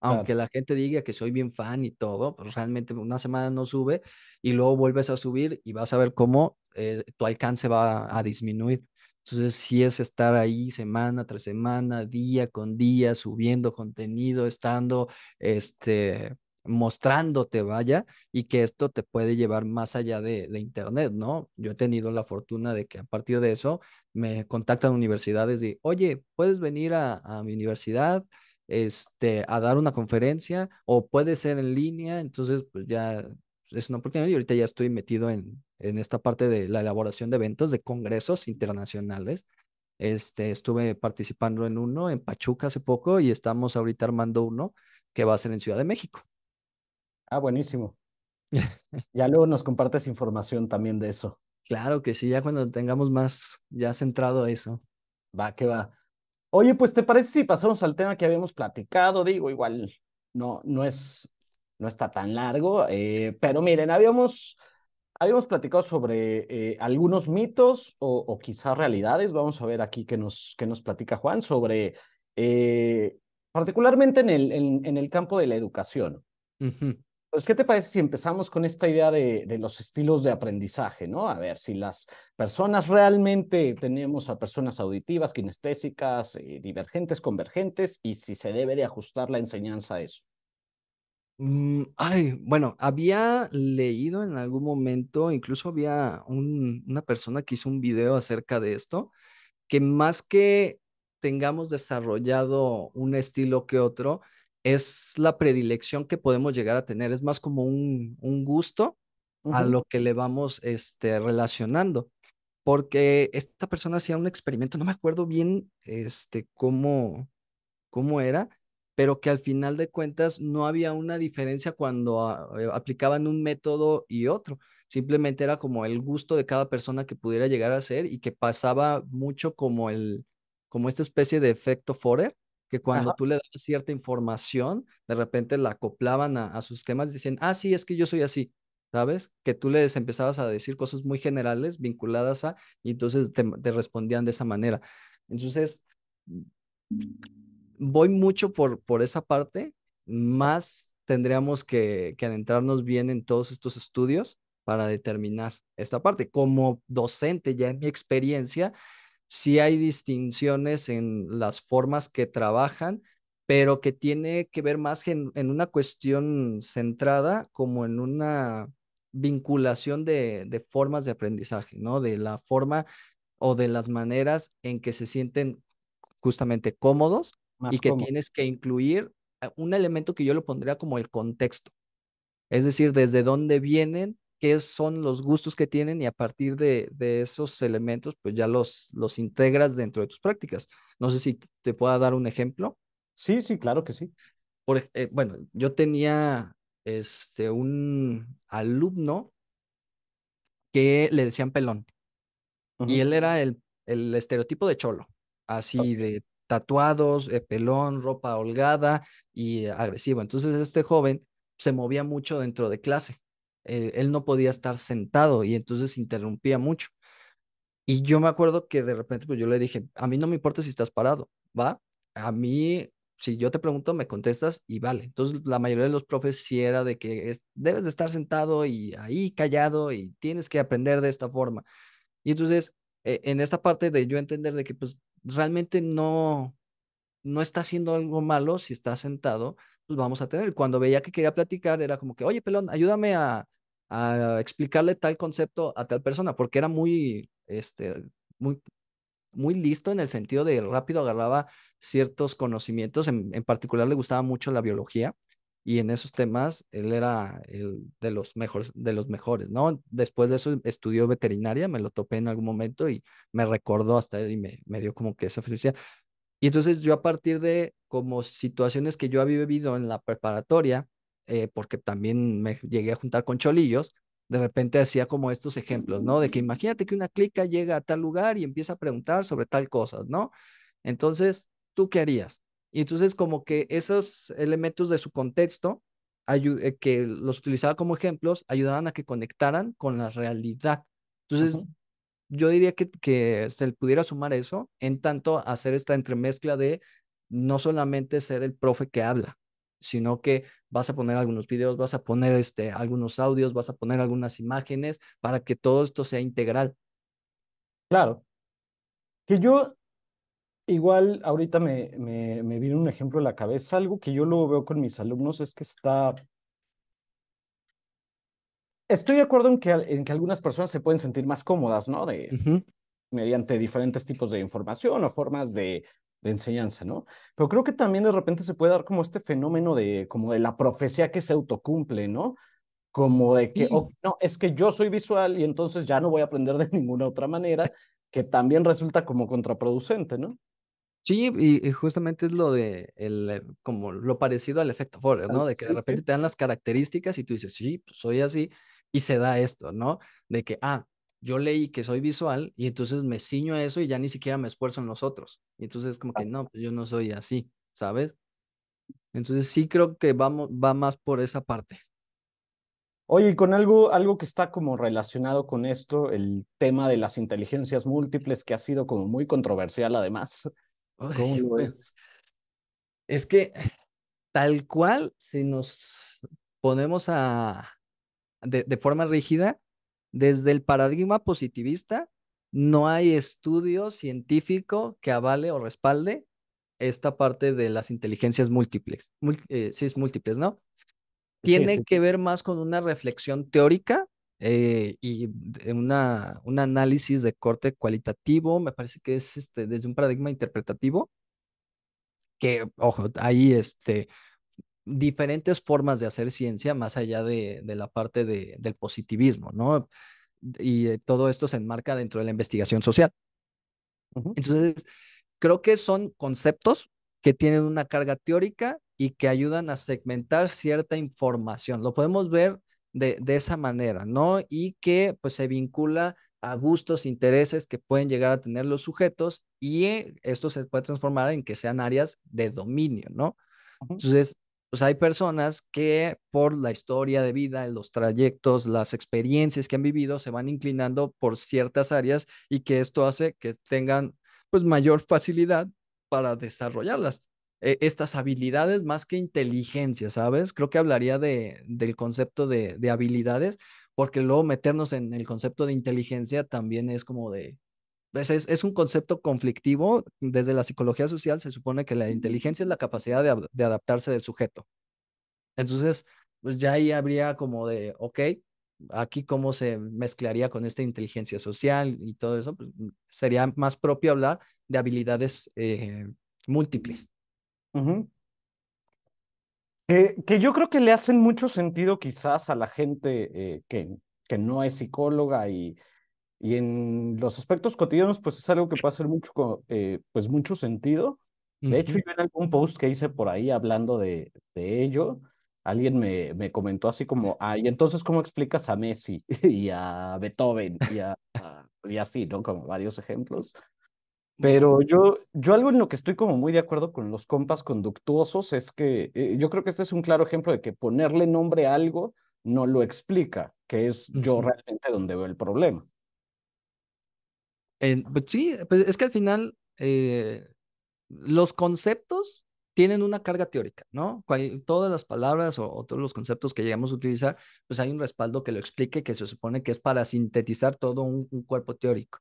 Aunque la gente diga que soy bien fan y todo, pues, realmente una semana no sube y luego vuelves a subir y vas a ver cómo eh, tu alcance va a, disminuir. Entonces, si es estar ahí semana tras semana, día con día, subiendo contenido, estando, este, mostrándote, vaya, y que esto te puede llevar más allá de, Internet, ¿no? Yo he tenido la fortuna de que a partir de eso me contactan universidades de, oye, puedes venir a, a mi universidad este, a dar una conferencia o puede ser en línea, entonces pues ya es una oportunidad y ahorita ya estoy metido en, en esta parte de la elaboración de eventos, de congresos internacionales. Este, estuve participando en uno en Pachuca hace poco y estamos ahorita armando uno que va a ser en Ciudad de México. Ah, buenísimo. ya luego nos compartes información también de eso.
Claro que sí, ya cuando tengamos más ya centrado a eso. Va, que va. Oye, pues ¿te parece si pasamos al tema que habíamos platicado? Digo, igual no, no es, no está tan largo, eh, pero miren, habíamos, habíamos platicado sobre eh, algunos mitos o, o quizás realidades. Vamos a ver aquí qué nos, qué nos platica Juan sobre, eh, particularmente en el, en, el campo de la educación. Pues, ¿qué te parece si empezamos con esta idea de, los estilos de aprendizaje, ¿no? A ver, si las personas realmente tenemos a personas auditivas, kinestésicas, eh, divergentes, convergentes, y si se debe de ajustar la enseñanza a eso.
Mm, ay, bueno, había leído en algún momento, incluso había una persona que hizo un video acerca de esto, que más que tengamos desarrollado un estilo que otro, es la predilección que podemos llegar a tener, es más como un, un gusto a lo que le vamos este, relacionando. Porque esta persona hacía un experimento, no me acuerdo bien este, cómo, cómo era, pero que al final de cuentas no había una diferencia cuando ah, eh, aplicaban un método y otro. Simplemente era como el gusto de cada persona que pudiera llegar a ser y que pasaba mucho como, el, como esta especie de efecto Forer, que cuando tú le dabas cierta información, de repente la acoplaban a, sus temas y decían, ah, sí, es que yo soy así, ¿sabes? Que tú les empezabas a decir cosas muy generales vinculadas a, y entonces te, respondían de esa manera. Entonces, voy mucho por, por esa parte, más tendríamos que, que adentrarnos bien en todos estos estudios para determinar esta parte. Como docente, ya en mi experiencia, sí hay distinciones en las formas que trabajan, pero que tiene que ver más en, una cuestión centrada como en una vinculación de, formas de aprendizaje, ¿no? De la forma o de las maneras en que se sienten justamente cómodos y que tienes que incluir eh, un elemento que yo lo pondría como el contexto. Es decir, desde dónde vienen, son los gustos que tienen y a partir de, esos elementos, pues ya los, los integras dentro de tus prácticas. No sé si te pueda dar un ejemplo. Sí, sí, claro que sí. Eh, bueno, yo tenía este, un alumno que le decían pelón. Y él era el, el, estereotipo de cholo, así de tatuados, de eh, pelón, ropa holgada y agresivo. Entonces este joven se movía mucho dentro de clase. Eh, él no podía estar sentado y entonces interrumpía mucho. Y yo me acuerdo que de repente pues yo le dije, a mí no me importa si estás parado, ¿va? A mí, si yo te pregunto, me contestas y vale. Entonces la mayoría de los profes sí era de que debes de estar sentado y ahí callado y tienes que aprender de esta forma. Y entonces, eh, en esta parte de yo entender de que pues realmente no, no está haciendo algo malo si está sentado, pues vamos a tener. Cuando veía que quería platicar, era como que, oye, pelón, ayúdame a, a explicarle tal concepto a tal persona, porque era muy, este, muy, muy listo en el sentido de rápido agarraba ciertos conocimientos, en, particular le gustaba mucho la biología y en esos temas él era el de los mejores, de los mejores, ¿no? Después de eso estudió veterinaria, me lo topé en algún momento y me recordó hasta él y me, me dio como que esa felicidad. Y entonces yo a partir de como situaciones que yo había vivido en la preparatoria, eh, porque también me llegué a juntar con cholillos, de repente hacía como estos ejemplos, ¿no? De que imagínate que una clica llega a tal lugar y empieza a preguntar sobre tal cosa, ¿no? Entonces, ¿tú qué harías? Y entonces como que esos elementos de su contexto, eh, que los utilizaba como ejemplos, ayudaban a que conectaran con la realidad. Entonces, yo diría que, que se pudiera sumar eso, en tanto hacer esta entremezcla de no solamente ser el profe que habla, sino que vas a poner algunos videos, vas a poner este, algunos audios, vas a poner algunas imágenes para que todo esto sea integral. Claro. Que yo igual ahorita
me, me, me vino un ejemplo a la cabeza, algo que yo luego veo con mis alumnos es que está... Estoy de acuerdo en que, en que algunas personas se pueden sentir más cómodas, ¿no? De, Mediante diferentes tipos de información o formas de de enseñanza, ¿no? Pero creo que también de repente se puede dar como este fenómeno de, como de la profecía que se autocumple, ¿no? Como de que, no, es que yo soy visual y entonces ya no voy a aprender de
ninguna otra manera, que también resulta como contraproducente, ¿no? Sí, y, justamente es lo de el, eh, como lo parecido al efecto Forer, ¿no? De que de repente te dan las características y tú dices, sí, pues, soy así, y se da esto, ¿no? De que, ah, yo leí que soy visual y entonces me ciño a eso y ya ni siquiera me esfuerzo en los otros. Y entonces es como que no, pues yo no soy así, ¿sabes? Entonces sí creo que vamos, va más por esa parte. Oye, y con algo, algo que está como relacionado con esto, el
tema de las inteligencias múltiples, que ha sido como muy controversial además.
Pues, es que tal cual, si nos ponemos a de forma rígida, desde el paradigma positivista, no hay estudio científico que avale o respalde esta parte de las inteligencias múltiples, eh, sí es múltiples, ¿no? Tiene que ver más con una reflexión teórica eh, y una, un análisis de corte cualitativo, me parece que es este, desde un paradigma interpretativo, que, ojo, ahí este, diferentes formas de hacer ciencia más allá de, de la parte del positivismo, ¿no? Y eh, todo esto se enmarca dentro de la investigación social. Entonces, creo que son conceptos que tienen una carga teórica y que ayudan a segmentar cierta información. Lo podemos ver de, de esa manera, ¿no? Y que pues se vincula a gustos, intereses que pueden llegar a tener los sujetos y eh, esto se puede transformar en que sean áreas de dominio, ¿no? Entonces, pues, hay personas que por la historia de vida, los trayectos, las experiencias que han vivido, se van inclinando por ciertas áreas y que esto hace que tengan pues mayor facilidad para desarrollarlas. E, estas habilidades más que inteligencia, ¿sabes? Creo que hablaría de, del concepto de habilidades, porque luego meternos en el concepto de inteligencia también es como de, es, un concepto conflictivo. Desde la psicología social se supone que la inteligencia es la capacidad de, adaptarse del sujeto. Entonces, pues ya ahí habría como de, ok, aquí cómo se mezclaría con esta inteligencia social y todo eso, pues, sería más propio hablar de habilidades eh, múltiples. que yo creo que le hacen mucho
sentido quizás a la gente eh, que, que no es psicóloga y y en los aspectos cotidianos, pues es algo que puede hacer mucho, eh, pues mucho sentido. De hecho, yo en algún post que hice por ahí hablando de, de ello, alguien me, me, comentó así como, ah, y entonces, ¿cómo explicas a Messi y a Beethoven y, así, ¿no? Como varios ejemplos. Pero yo, yo algo en lo que estoy como muy de acuerdo con los compas conductuosos es que eh, yo creo que este es un claro ejemplo de que ponerle nombre a algo no lo explica, que es yo realmente donde veo el problema
pues sí, pues es que al final eh, los conceptos tienen una carga teórica, ¿no? todas las palabras o, todos los conceptos que llegamos a utilizar, pues hay un respaldo que lo explique, que se supone que es para sintetizar todo un cuerpo teórico.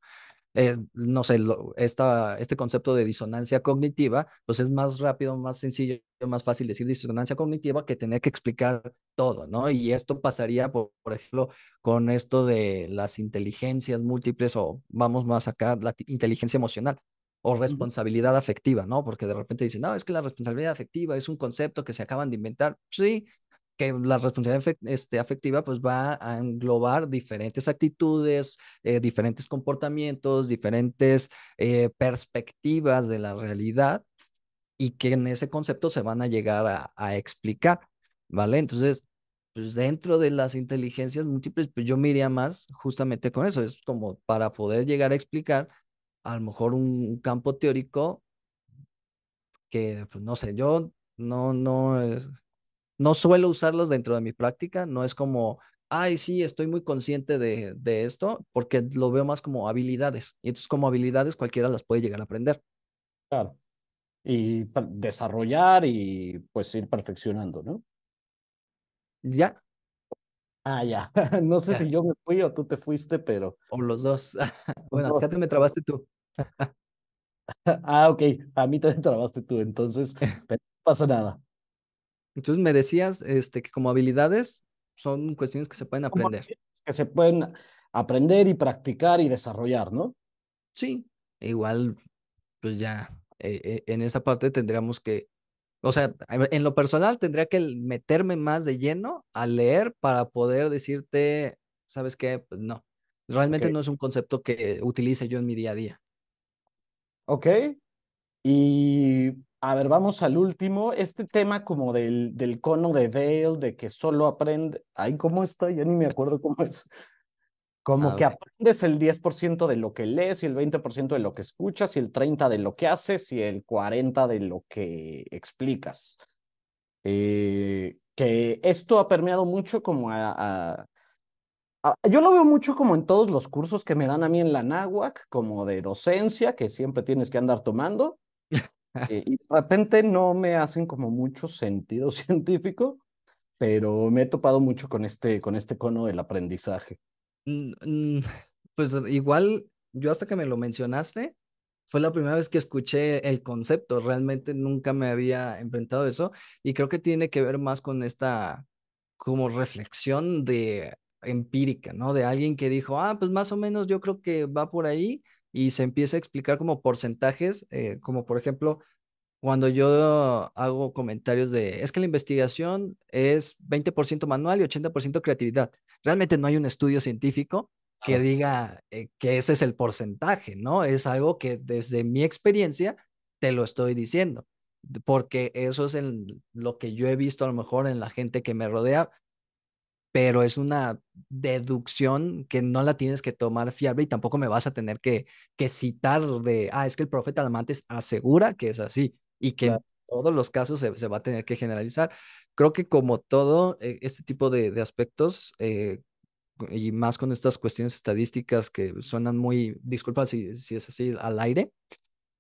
Eh, no sé, esta, este concepto de disonancia cognitiva, pues es más rápido, más sencillo, más fácil decir disonancia cognitiva que tener que explicar todo, ¿no? Y esto pasaría, por, por ejemplo, con esto de las inteligencias múltiples o vamos más acá, la inteligencia emocional o responsabilidad afectiva, ¿no? Porque de repente dicen, no, es que la responsabilidad afectiva es un concepto que se acaban de inventar. Sí, que la responsabilidad este, afectiva pues va a englobar diferentes actitudes, eh, diferentes comportamientos, diferentes eh, perspectivas de la realidad y que en ese concepto se van a llegar a, explicar, ¿vale? Entonces, pues dentro de las inteligencias múltiples, pues yo miraría iría más justamente con eso, es como para poder llegar a explicar a lo mejor un, campo teórico que, pues no sé, yo no, no, eh, no suelo usarlos dentro de mi práctica, no es como, ay, sí, estoy muy consciente de, esto, porque lo veo más como habilidades. Y entonces como habilidades cualquiera las puede llegar a aprender. Claro. Y desarrollar y pues ir perfeccionando, ¿no? Ya.
Ah, ya. No sé si yo me fui o tú te fuiste, pero... O los dos.
Bueno, fíjate, me trabaste tú. Ah, ok. A mí también trabaste tú, entonces, no pasa nada. Entonces me decías este, que como habilidades son cuestiones que se pueden aprender. Que se pueden aprender y practicar y desarrollar, ¿no? Sí, e igual, pues ya eh, eh, en esa parte tendríamos que, o sea, en lo personal tendría que meterme más de lleno a leer para poder decirte, ¿sabes qué? Pues no, realmente no es un concepto que utilice yo en mi día a día. Ok,
y a ver, vamos al último. Este tema como del, del cono de Dale, de que solo aprende. Ay, ¿cómo está? Ya ni me acuerdo cómo es. Como que aprendes el 10% de lo que lees y el 20% de lo que escuchas y el 30% de lo que haces y el 40% de lo que explicas. Eh, que esto ha permeado mucho como a, yo lo veo mucho como en todos los cursos que me dan a mí en la NAWAC, como de docencia, que siempre tienes que andar tomando, eh, y de repente no me hacen como mucho sentido científico, pero me he topado mucho con este, con este cono del aprendizaje.
Pues igual, yo hasta que me lo mencionaste, fue la primera vez que escuché el concepto, realmente nunca me había enfrentado a eso y creo que tiene que ver más con esta como reflexión de empírica, ¿no? De alguien que dijo, ah, pues más o menos yo creo que va por ahí y se empieza a explicar como porcentajes, eh, como por ejemplo, cuando yo hago comentarios de, es que la investigación es 20% manual y 80% creatividad. Realmente no hay un estudio científico que diga eh, que ese es el porcentaje, ¿no? Es algo que desde mi experiencia te lo estoy diciendo, porque eso es lo que yo he visto a lo mejor en la gente que me rodea, pero es una deducción que no la tienes que tomar fiable y tampoco me vas a tener que, que citar de, ah, es que el profeta Almantes asegura que es así y que en todos los casos se, va a tener que generalizar. Creo que como todo eh, este tipo de, aspectos, eh, y más con estas cuestiones estadísticas que suenan muy, disculpa si, si es así, al aire,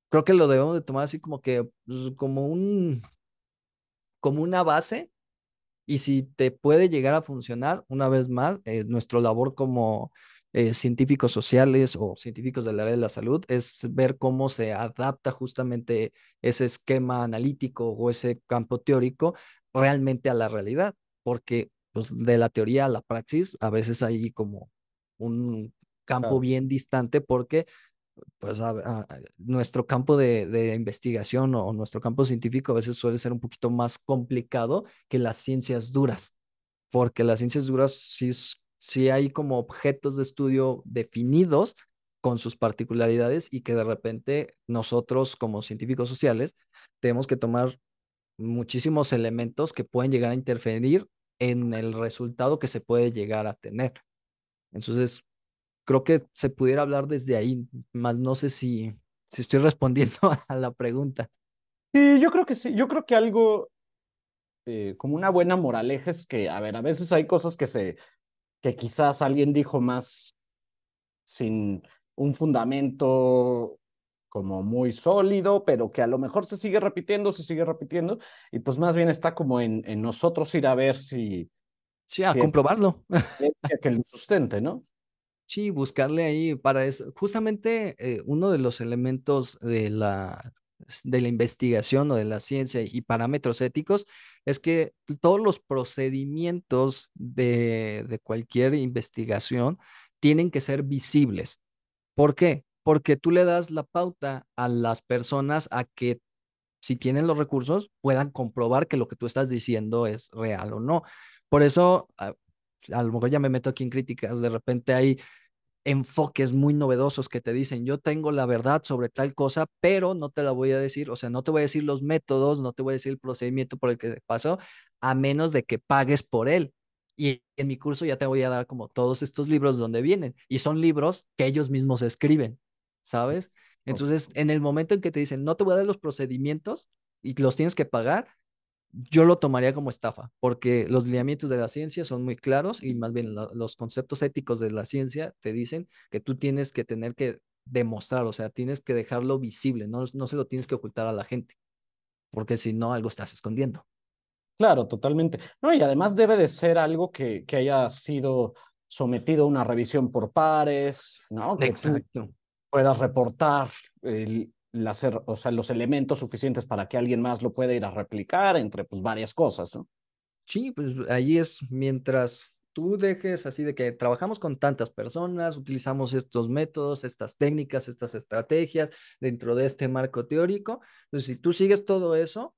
creo que lo debemos de tomar así como que, pues, como un, como una base y si te puede llegar a funcionar, una vez más, eh, nuestra labor como eh, científicos sociales o científicos del área de la salud es ver cómo se adapta justamente ese esquema analítico o ese campo teórico realmente a la realidad, porque pues, de la teoría a la praxis a veces hay como un campo bien distante porque pues nuestro campo de, investigación o, nuestro campo científico a veces suele ser un poquito más complicado que las ciencias duras, porque las ciencias duras sí, sí hay como objetos de estudio definidos con sus particularidades y que de repente nosotros como científicos sociales tenemos que tomar muchísimos elementos que pueden llegar a interferir en el resultado que se puede llegar a tener. Entonces, creo que se pudiera hablar desde ahí, más no sé si, si estoy respondiendo a la pregunta.
Sí, yo creo que sí, yo creo que algo eh, como una buena moraleja es que, a ver, a veces hay cosas que se, que quizás alguien dijo más sin un fundamento como muy sólido, pero que a lo mejor se sigue repitiendo, se sigue repitiendo, y pues más bien está como en, en nosotros ir a ver si... Sí,
a comprobarlo. Que, que lo sustente, ¿no? Sí, buscarle ahí para eso. Justamente eh, uno de los elementos de la, de la investigación o de la ciencia y parámetros éticos es que todos los procedimientos de, de cualquier investigación tienen que ser visibles. ¿Por qué? Porque tú le das la pauta a las personas a que si tienen los recursos puedan comprobar que lo que tú estás diciendo es real o no. Por eso ah, a lo mejor ya me meto aquí en críticas, de repente hay enfoques muy novedosos que te dicen, yo tengo la verdad sobre tal cosa, pero no te la voy a decir, o sea, no te voy a decir los métodos, no te voy a decir el procedimiento por el que pasó, a menos de que pagues por él. Y en mi curso ya te voy a dar como todos estos libros donde vienen, y son libros que ellos mismos escriben, ¿sabes? Entonces, en el momento en que te dicen, no te voy a dar los procedimientos y los tienes que pagar, yo lo tomaría como estafa, porque los lineamientos de la ciencia son muy claros y más bien los conceptos éticos de la ciencia te dicen que tú tienes que tener que demostrar, o sea, tienes que dejarlo visible, no, no se lo tienes que ocultar a la gente, porque si no, algo estás escondiendo. Claro, totalmente. No, y además debe de ser algo
que, que haya sido sometido a una revisión por pares, ¿no? Que puedas reportar el, o sea, los elementos suficientes para que alguien
más lo pueda ir a
replicar entre pues, varias
cosas, ¿no? Sí, pues ahí es mientras tú dejes así de que trabajamos con tantas personas, utilizamos estos métodos, estas técnicas, estas estrategias dentro de este marco teórico. Entonces, pues, si tú sigues todo eso,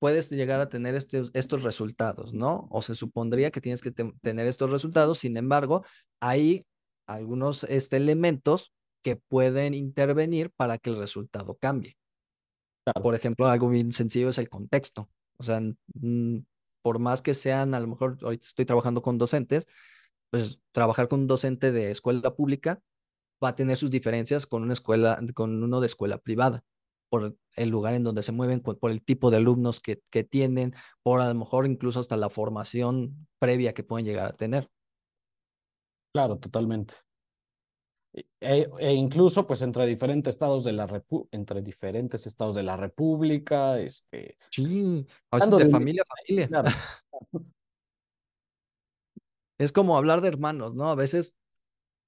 puedes llegar a tener estos resultados, ¿no? O se supondría que tienes que tener estos resultados, sin embargo, hay algunos este, elementos que pueden intervenir para que el resultado cambie. Por ejemplo, algo bien sencillo es el contexto. O sea, por más que sean, a lo mejor hoy estoy trabajando con docentes, pues trabajar con un docente de escuela pública va a tener sus diferencias con una escuela, con uno de escuela privada, por el lugar en donde se mueven, por el tipo de alumnos que, que tienen, por a lo mejor incluso hasta la formación previa que pueden llegar a tener. Claro, totalmente.
Eh, e, incluso pues entre diferentes estados de la entre diferentes estados de la
República, este sí, de, familia a familia. es como hablar de hermanos, ¿no? A veces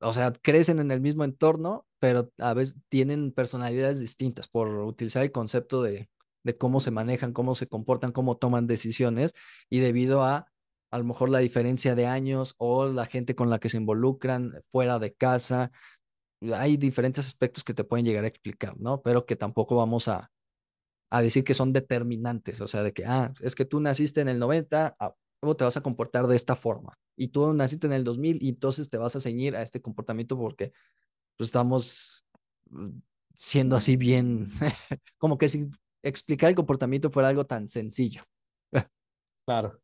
o sea, crecen en el mismo entorno, pero a veces tienen personalidades distintas por utilizar el concepto de, de cómo se manejan, cómo se comportan, cómo toman decisiones y debido a a lo mejor la diferencia de años o la gente con la que se involucran fuera de casa hay diferentes aspectos que te pueden llegar a explicar, ¿no? Pero que tampoco vamos a, a decir que son determinantes, o sea, de que, ah, es que tú naciste en el 90, ah, ¿cómo te vas a comportar de esta forma? Y tú naciste en el 2000 y entonces te vas a ceñir a este comportamiento porque pues, estamos mm, siendo así bien, como que si explicar el comportamiento fuera algo tan sencillo.
claro.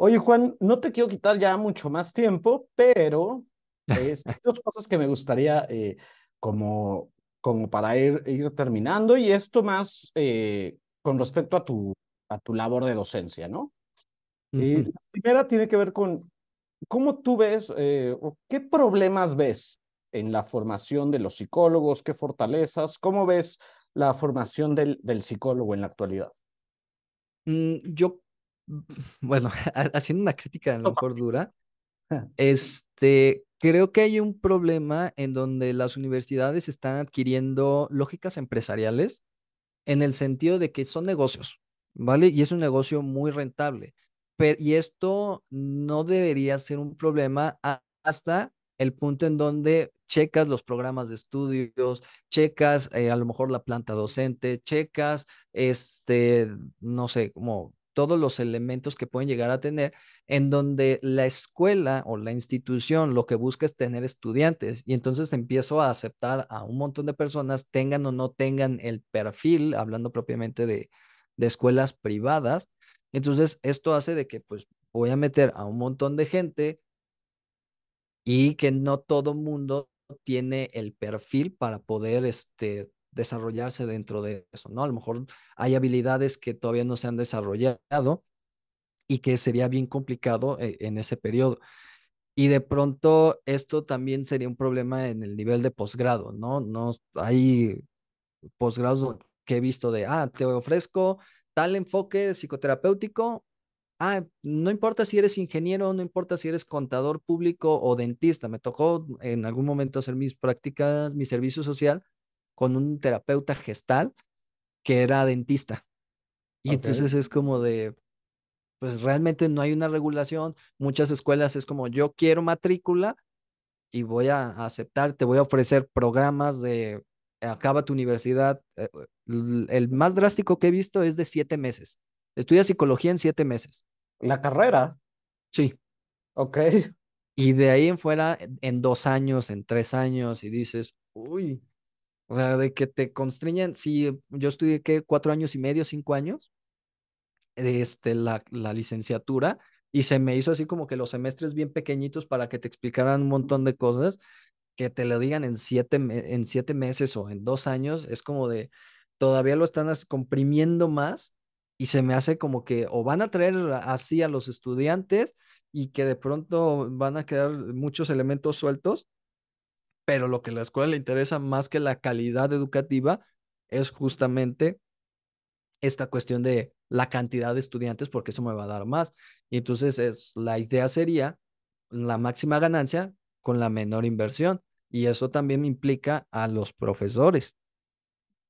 Oye, Juan, no te quiero quitar ya mucho más tiempo, pero es, dos cosas que me gustaría eh, como, como para ir, ir terminando y esto más eh, con respecto a tu, a tu labor de docencia, ¿no? Eh, la primera tiene que ver con cómo tú ves o qué problemas ves en la formación de los psicólogos, qué fortalezas, cómo ves la formación del, del psicólogo en la actualidad.
Mm, yo, bueno, haciendo una crítica a lo mejor dura, este, creo que hay un problema en donde las universidades están adquiriendo lógicas empresariales en el sentido de que son negocios, ¿vale? Y es un negocio muy rentable. Pero, y esto no debería ser un problema hasta el punto en donde checas los programas de estudios, checas eh, a lo mejor la planta docente, checas, este, no sé, como todos los elementos que pueden llegar a tener, en donde la escuela o la institución lo que busca es tener estudiantes y entonces empiezo a aceptar a un montón de personas, tengan o no tengan el perfil, hablando propiamente de, escuelas privadas. Entonces, esto hace de que pues voy a meter a un montón de gente y que no todo mundo tiene el perfil para poder este, desarrollarse dentro de eso, ¿no? A lo mejor hay habilidades que todavía no se han desarrollado y que sería bien complicado eh, en ese periodo. Y de pronto esto también sería un problema en el nivel de posgrado, ¿no? No hay posgrados que he visto de, ah, te ofrezco tal enfoque psicoterapéutico, ah, no importa si eres ingeniero, no importa si eres contador público o dentista, me tocó en algún momento hacer mis prácticas, mi servicio social con un terapeuta gestal que era dentista. Y entonces es como de, pues realmente no hay una regulación. Muchas escuelas es como yo quiero matrícula y voy a aceptar, te voy a ofrecer programas de acaba tu universidad. Eh, el más drástico que he visto es de siete meses. Estudia psicología en siete meses. ¿La carrera? Sí. Ok. Y de ahí en fuera, en dos años, en tres años, y dices, uy, o sea, de que te constriñan. Si yo estudié que cuatro años y medio, cinco años, este, la, licenciatura, y se me hizo así como que los semestres bien pequeñitos para que te explicaran un montón de cosas, que te lo digan en siete, en siete meses o en dos años, es como de todavía lo están comprimiendo más y se me hace como que o van a traer así a los estudiantes y que de pronto van a quedar muchos elementos sueltos pero lo que a la escuela le interesa más que la calidad educativa es justamente esta cuestión de la cantidad de estudiantes porque eso me va a dar más. Y entonces es, la idea sería la máxima ganancia con la menor inversión. Y eso también implica a los profesores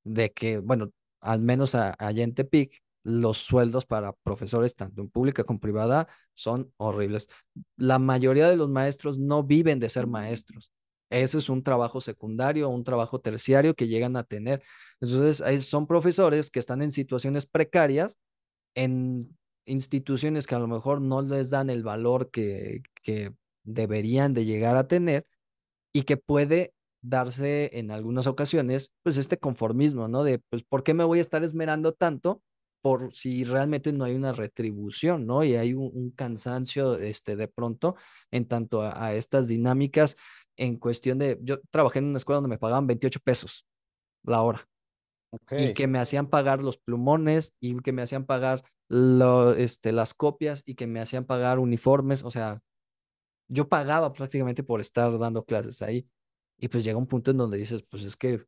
de que, bueno, al menos a, allá Pic, los sueldos para profesores, tanto en pública como privada, son horribles. La mayoría de los maestros no viven de ser maestros. Eso es un trabajo secundario, un trabajo terciario que llegan a tener. Entonces, son profesores que están en situaciones precarias, en instituciones que a lo mejor no les dan el valor que, que deberían de llegar a tener y que puede darse en algunas ocasiones, pues este conformismo, ¿no? De, pues, ¿por qué me voy a estar esmerando tanto por si realmente no hay una retribución, ¿no? Y hay un, cansancio, este, de pronto, en tanto a, estas dinámicas en cuestión de, yo trabajé en una escuela donde me pagaban 28 pesos la hora. Y que me hacían pagar los plumones y que me hacían pagar este, las copias y que me hacían pagar uniformes. O sea, yo pagaba prácticamente por estar dando clases ahí. Y pues llega un punto en donde dices, pues es que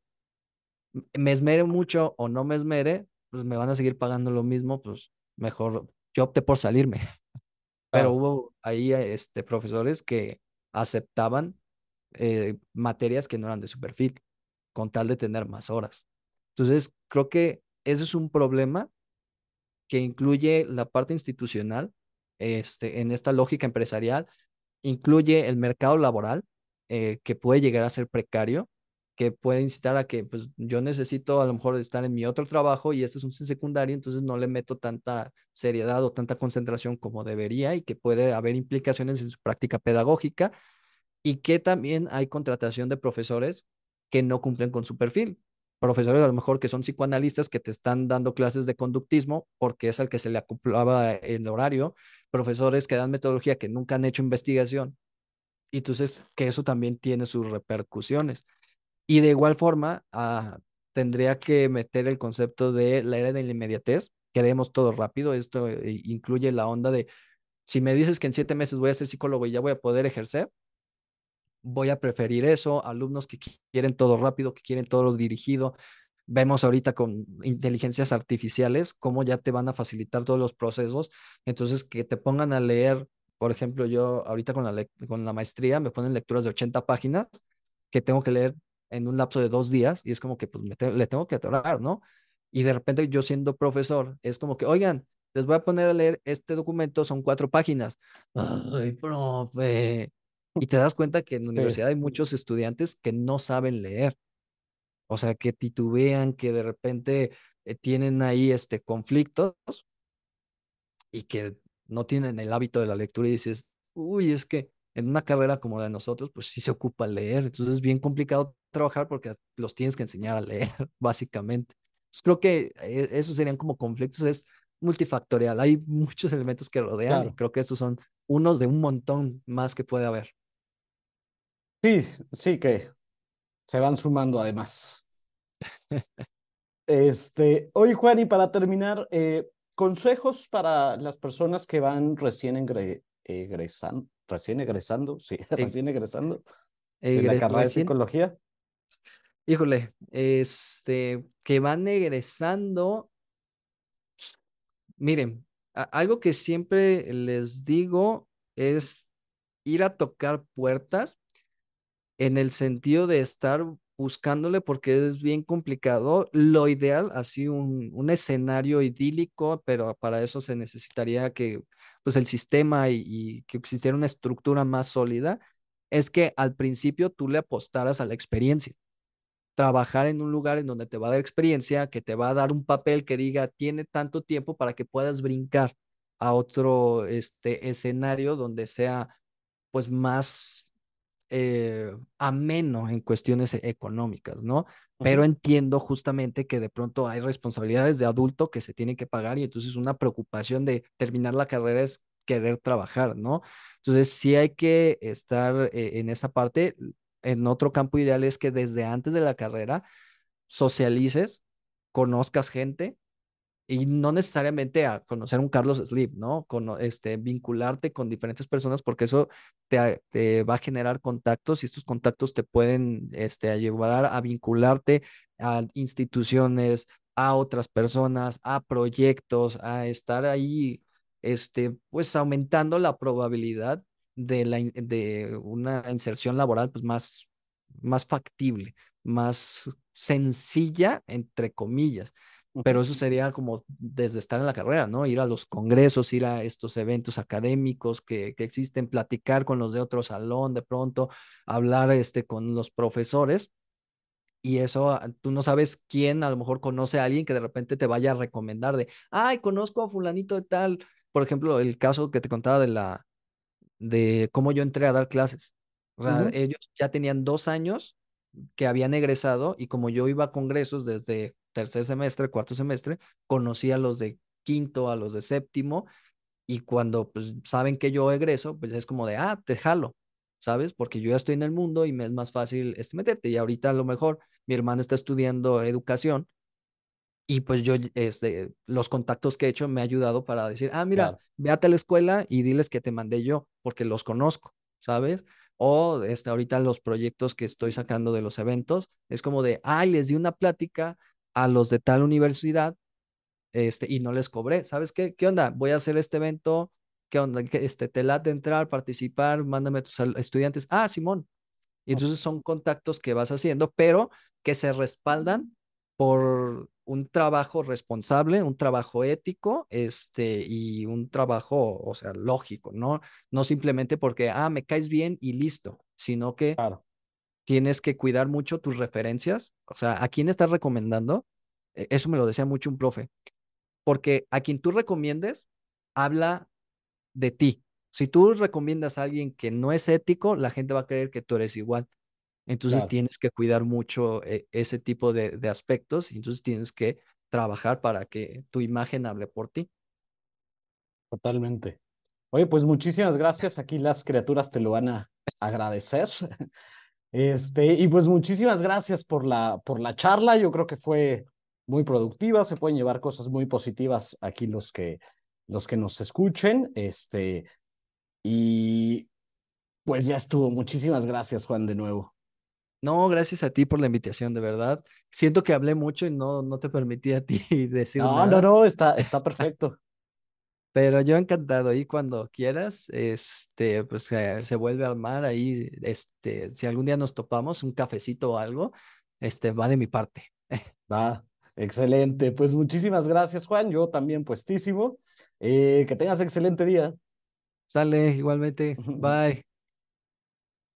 me esmere mucho o no me esmere, pues me van a seguir pagando lo mismo, pues mejor yo opté por salirme. Pero hubo ahí este, profesores que aceptaban eh, materias que no eran de su perfil, con tal de tener más horas. Entonces, creo que ese es un problema que incluye la parte institucional este, en esta lógica empresarial, incluye el mercado laboral, eh, que puede llegar a ser precario, que puede incitar a que pues, yo necesito a lo mejor estar en mi otro trabajo y este es un secundario, entonces no le meto tanta seriedad o tanta concentración como debería y que puede haber implicaciones en su práctica pedagógica y que también hay contratación de profesores que no cumplen con su perfil. Profesores a lo mejor que son psicoanalistas que te están dando clases de conductismo porque es al que se le acoplaba el horario, profesores que dan metodología que nunca han hecho investigación. Y entonces que eso también tiene sus repercusiones. Y de igual forma, ah, tendría que meter el concepto de la era de la inmediatez. Queremos todo rápido. Esto eh, incluye la onda de, si me dices que en siete meses voy a ser psicólogo y ya voy a poder ejercer, voy a preferir eso, alumnos que quieren todo rápido, que quieren todo dirigido. Vemos ahorita con inteligencias artificiales cómo ya te van a facilitar todos los procesos. Entonces, que te pongan a leer, por ejemplo, yo ahorita con la, con la maestría me ponen lecturas de 80 páginas que tengo que leer en un lapso de dos días y es como que pues, le tengo que atorar, ¿no? Y de repente yo siendo profesor, es como que, oigan, les voy a poner a leer este documento, son cuatro páginas. Ay, profe, y te das cuenta que en la universidad hay muchos estudiantes que no saben leer. O sea, que titubean, que de repente eh, tienen ahí este conflictos y que no tienen el hábito de la lectura y dices, uy, es que en una carrera como la de nosotros, pues sí se ocupa leer. Entonces es bien complicado trabajar porque los tienes que enseñar a leer, básicamente. Pues, creo que eh, esos serían como conflictos, es multifactorial. Hay muchos elementos que rodean y creo que esos son unos de un montón más que puede haber. Sí, sí que
se van sumando además. este, oye Juan, y para terminar, eh, consejos para las personas que van recién egresando, recién egresando, sí, recién egresando en la carrera de psicología.
Híjole, este, que van egresando. Miren, algo que siempre les digo es ir a tocar puertas, en el sentido de estar buscándole porque es bien complicado. Lo ideal, así un, escenario idílico, pero para eso se necesitaría que pues el sistema y, que existiera una estructura más sólida, es que al principio tú le apostaras a la experiencia trabajar en un lugar en donde te va a dar experiencia, que te va a dar un papel que diga, tiene tanto tiempo para que puedas brincar a otro este, escenario donde sea pues más eh, ameno en cuestiones económicas, ¿no? Pero entiendo justamente que de pronto hay responsabilidades de adulto que se tienen que pagar y entonces una preocupación de terminar la carrera es querer trabajar, ¿no? Entonces sí hay que estar eh, en esa parte. En otro campo ideal es que desde antes de la carrera socialices, conozcas gente, y no necesariamente a conocer un Carlos Slip, ¿no? Con, este, vincularte con diferentes personas porque eso te, te, va a generar contactos y estos contactos te pueden este, ayudar a vincularte a instituciones, a otras personas, a proyectos, a estar ahí, este, pues aumentando la probabilidad de, la, de una inserción laboral pues, más, más factible, más sencilla, entre comillas pero eso sería como desde estar en la carrera, ¿no? Ir a los congresos, ir a estos eventos académicos que, existen, platicar con los de otro salón, de pronto hablar este, con los profesores. Y eso, ah, tú no sabes quién, a lo mejor conoce a alguien que de repente te vaya a recomendar de, ay, conozco a fulanito de tal. Por ejemplo, el caso que te contaba de la, de cómo yo entré a dar clases. ellos ya tenían dos años que habían egresado y como yo iba a congresos desde tercer semestre, cuarto semestre, conocí a los de quinto, a los de séptimo, y cuando pues, saben que yo egreso, pues es como de, ah, te jalo, ¿sabes? Porque yo ya estoy en el mundo y me es más fácil este, meterte. Y ahorita a lo mejor mi hermana está estudiando educación y pues yo, este, los contactos que he hecho me ha ayudado para decir, ah, mira, véate a la escuela y diles que te mandé yo, porque los conozco, ¿sabes? O este, ahorita los proyectos que estoy sacando de los eventos, es como de, ay, ah, les di una plática a los de tal universidad este, y no les cobré. ¿Sabes qué? ¿Qué onda? Voy a hacer este evento. ¿Qué onda? Este, te late entrar, participar, mándame a tus estudiantes. Ah, Simón. Y entonces son contactos que vas haciendo, pero que se respaldan por un trabajo responsable, un trabajo ético, este, y un trabajo, o sea, lógico, ¿no? No simplemente porque, ah, me caes bien y listo, sino que claro tienes que cuidar mucho tus referencias, o sea, a quién estás recomendando. E, eso me lo decía mucho un profe, porque a quien tú recomiendes habla de ti. Si tú recomiendas a alguien que no es ético, la gente va a creer que tú eres igual. Entonces tienes que cuidar mucho eh, ese tipo de, aspectos y entonces tienes que trabajar para que tu imagen hable por ti. Totalmente. Oye, pues muchísimas
gracias. Aquí las criaturas te lo van a agradecer. Este, y pues muchísimas gracias por la, por la charla. Yo creo que fue muy productiva. Se pueden llevar cosas muy positivas aquí los que, los que nos escuchen. Este,
y pues ya estuvo. Muchísimas gracias, Juan, de nuevo. No, gracias a ti por la invitación, de verdad. Siento que hablé mucho y no, no te permití a ti decir no, nada. No, no, está, está perfecto. Pero yo encantado, y cuando quieras, este, pues se vuelve a armar ahí, este, si algún día nos topamos, un cafecito o algo, este, va de mi parte. Va, excelente. Pues muchísimas
gracias, Juan. Yo también puestísimo. Eh, que tengas excelente día. Sale, igualmente. Bye.